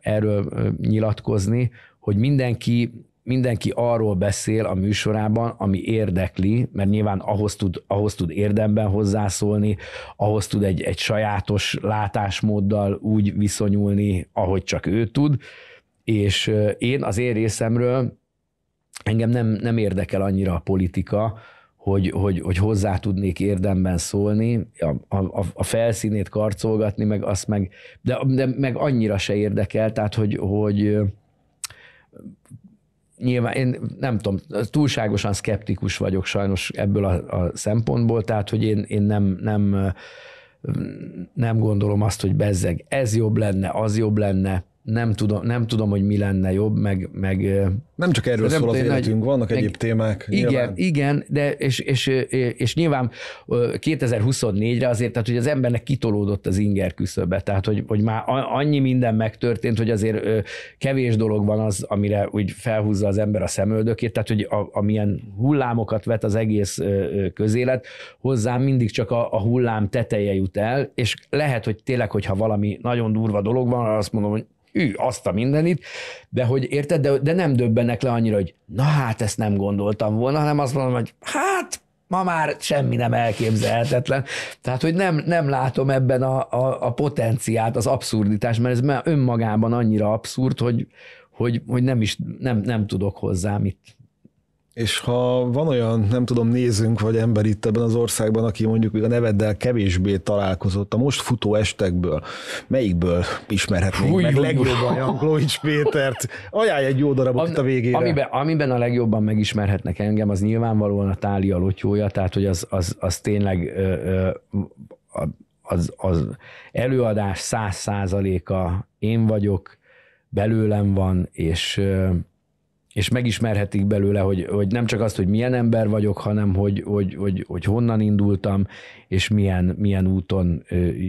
Speaker 1: erről nyilatkozni, hogy mindenki mindenki arról beszél a műsorában, ami érdekli, mert nyilván ahhoz tud, ahhoz tud érdemben hozzászólni, ahhoz tud egy, egy sajátos látásmóddal úgy viszonyulni, ahogy csak ő tud, és én az én részemről engem nem, nem érdekel annyira a politika, hogy, hogy, hogy hozzá tudnék érdemben szólni, a, a, a felszínét karcolgatni, meg azt meg, de, de meg annyira se érdekel, tehát hogy, hogy nyilván én nem tudom, túlságosan szkeptikus vagyok sajnos ebből a, a szempontból, tehát hogy én, én nem, nem, nem gondolom azt, hogy bezzeg, ez jobb lenne, az jobb lenne nem tudom, nem tudom, hogy mi lenne jobb, meg... meg nem csak erről szól az életünk, nagy, vannak meg, egyéb témák. Igen, nyilván. igen de és, és, és nyilván 2024-re azért, tehát hogy az embernek kitolódott az inger küszöbe, tehát hogy, hogy már annyi minden megtörtént, hogy azért kevés dolog van az, amire úgy felhúzza az ember a szemöldökét, tehát hogy a, amilyen hullámokat vet az egész közélet, hozzám mindig csak a, a hullám teteje jut el, és lehet, hogy tényleg, hogyha valami nagyon durva dolog van, azt mondom, hogy hű, azt a mindenit, de hogy érted, de, de nem döbbenek le annyira, hogy na hát ezt nem gondoltam volna, hanem azt mondom, hogy hát ma már semmi nem elképzelhetetlen. Tehát, hogy nem, nem látom ebben a, a, a potenciát, az abszurditást, mert ez önmagában annyira abszurd, hogy, hogy, hogy nem is nem, nem tudok hozzá mit,
Speaker 2: és ha van olyan, nem tudom, nézünk vagy ember itt ebben az országban, aki mondjuk a neveddel kevésbé találkozott, a most futó estekből,
Speaker 1: melyikből ismerhetnénk Húj, meg legjobban
Speaker 2: Janklovics Pétert? Ajánlj egy jó darabot Am, itt a végére. Amiben,
Speaker 1: amiben a legjobban megismerhetnek engem, az nyilvánvalóan a táli lotyója, tehát hogy az, az, az tényleg ö, ö, az, az előadás száz százaléka én vagyok, belőlem van, és és megismerhetik belőle, hogy, hogy nem csak azt, hogy milyen ember vagyok, hanem hogy, hogy, hogy, hogy honnan indultam, és milyen, milyen úton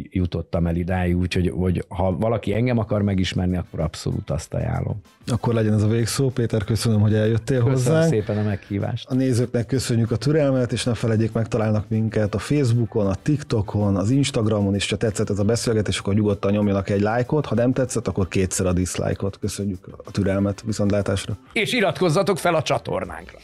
Speaker 1: jutottam el idáig, úgyhogy hogy ha valaki engem akar megismerni, akkor abszolút azt ajánlom. Akkor legyen ez a végszó. Péter,
Speaker 2: köszönöm, hogy eljöttél köszönöm hozzánk. Köszönöm
Speaker 1: szépen a meghívást.
Speaker 2: A nézőknek köszönjük a türelmet, és ne felejtjék, megtalálnak minket a Facebookon, a TikTokon, az Instagramon is, ha tetszett ez a beszélgetés, akkor nyugodtan nyomjanak egy lájkot, ha nem tetszett, akkor kétszer a dislike-ot. Köszönjük a türelmet, viszontlátásra.
Speaker 1: És iratkozzatok fel a csatornánkra.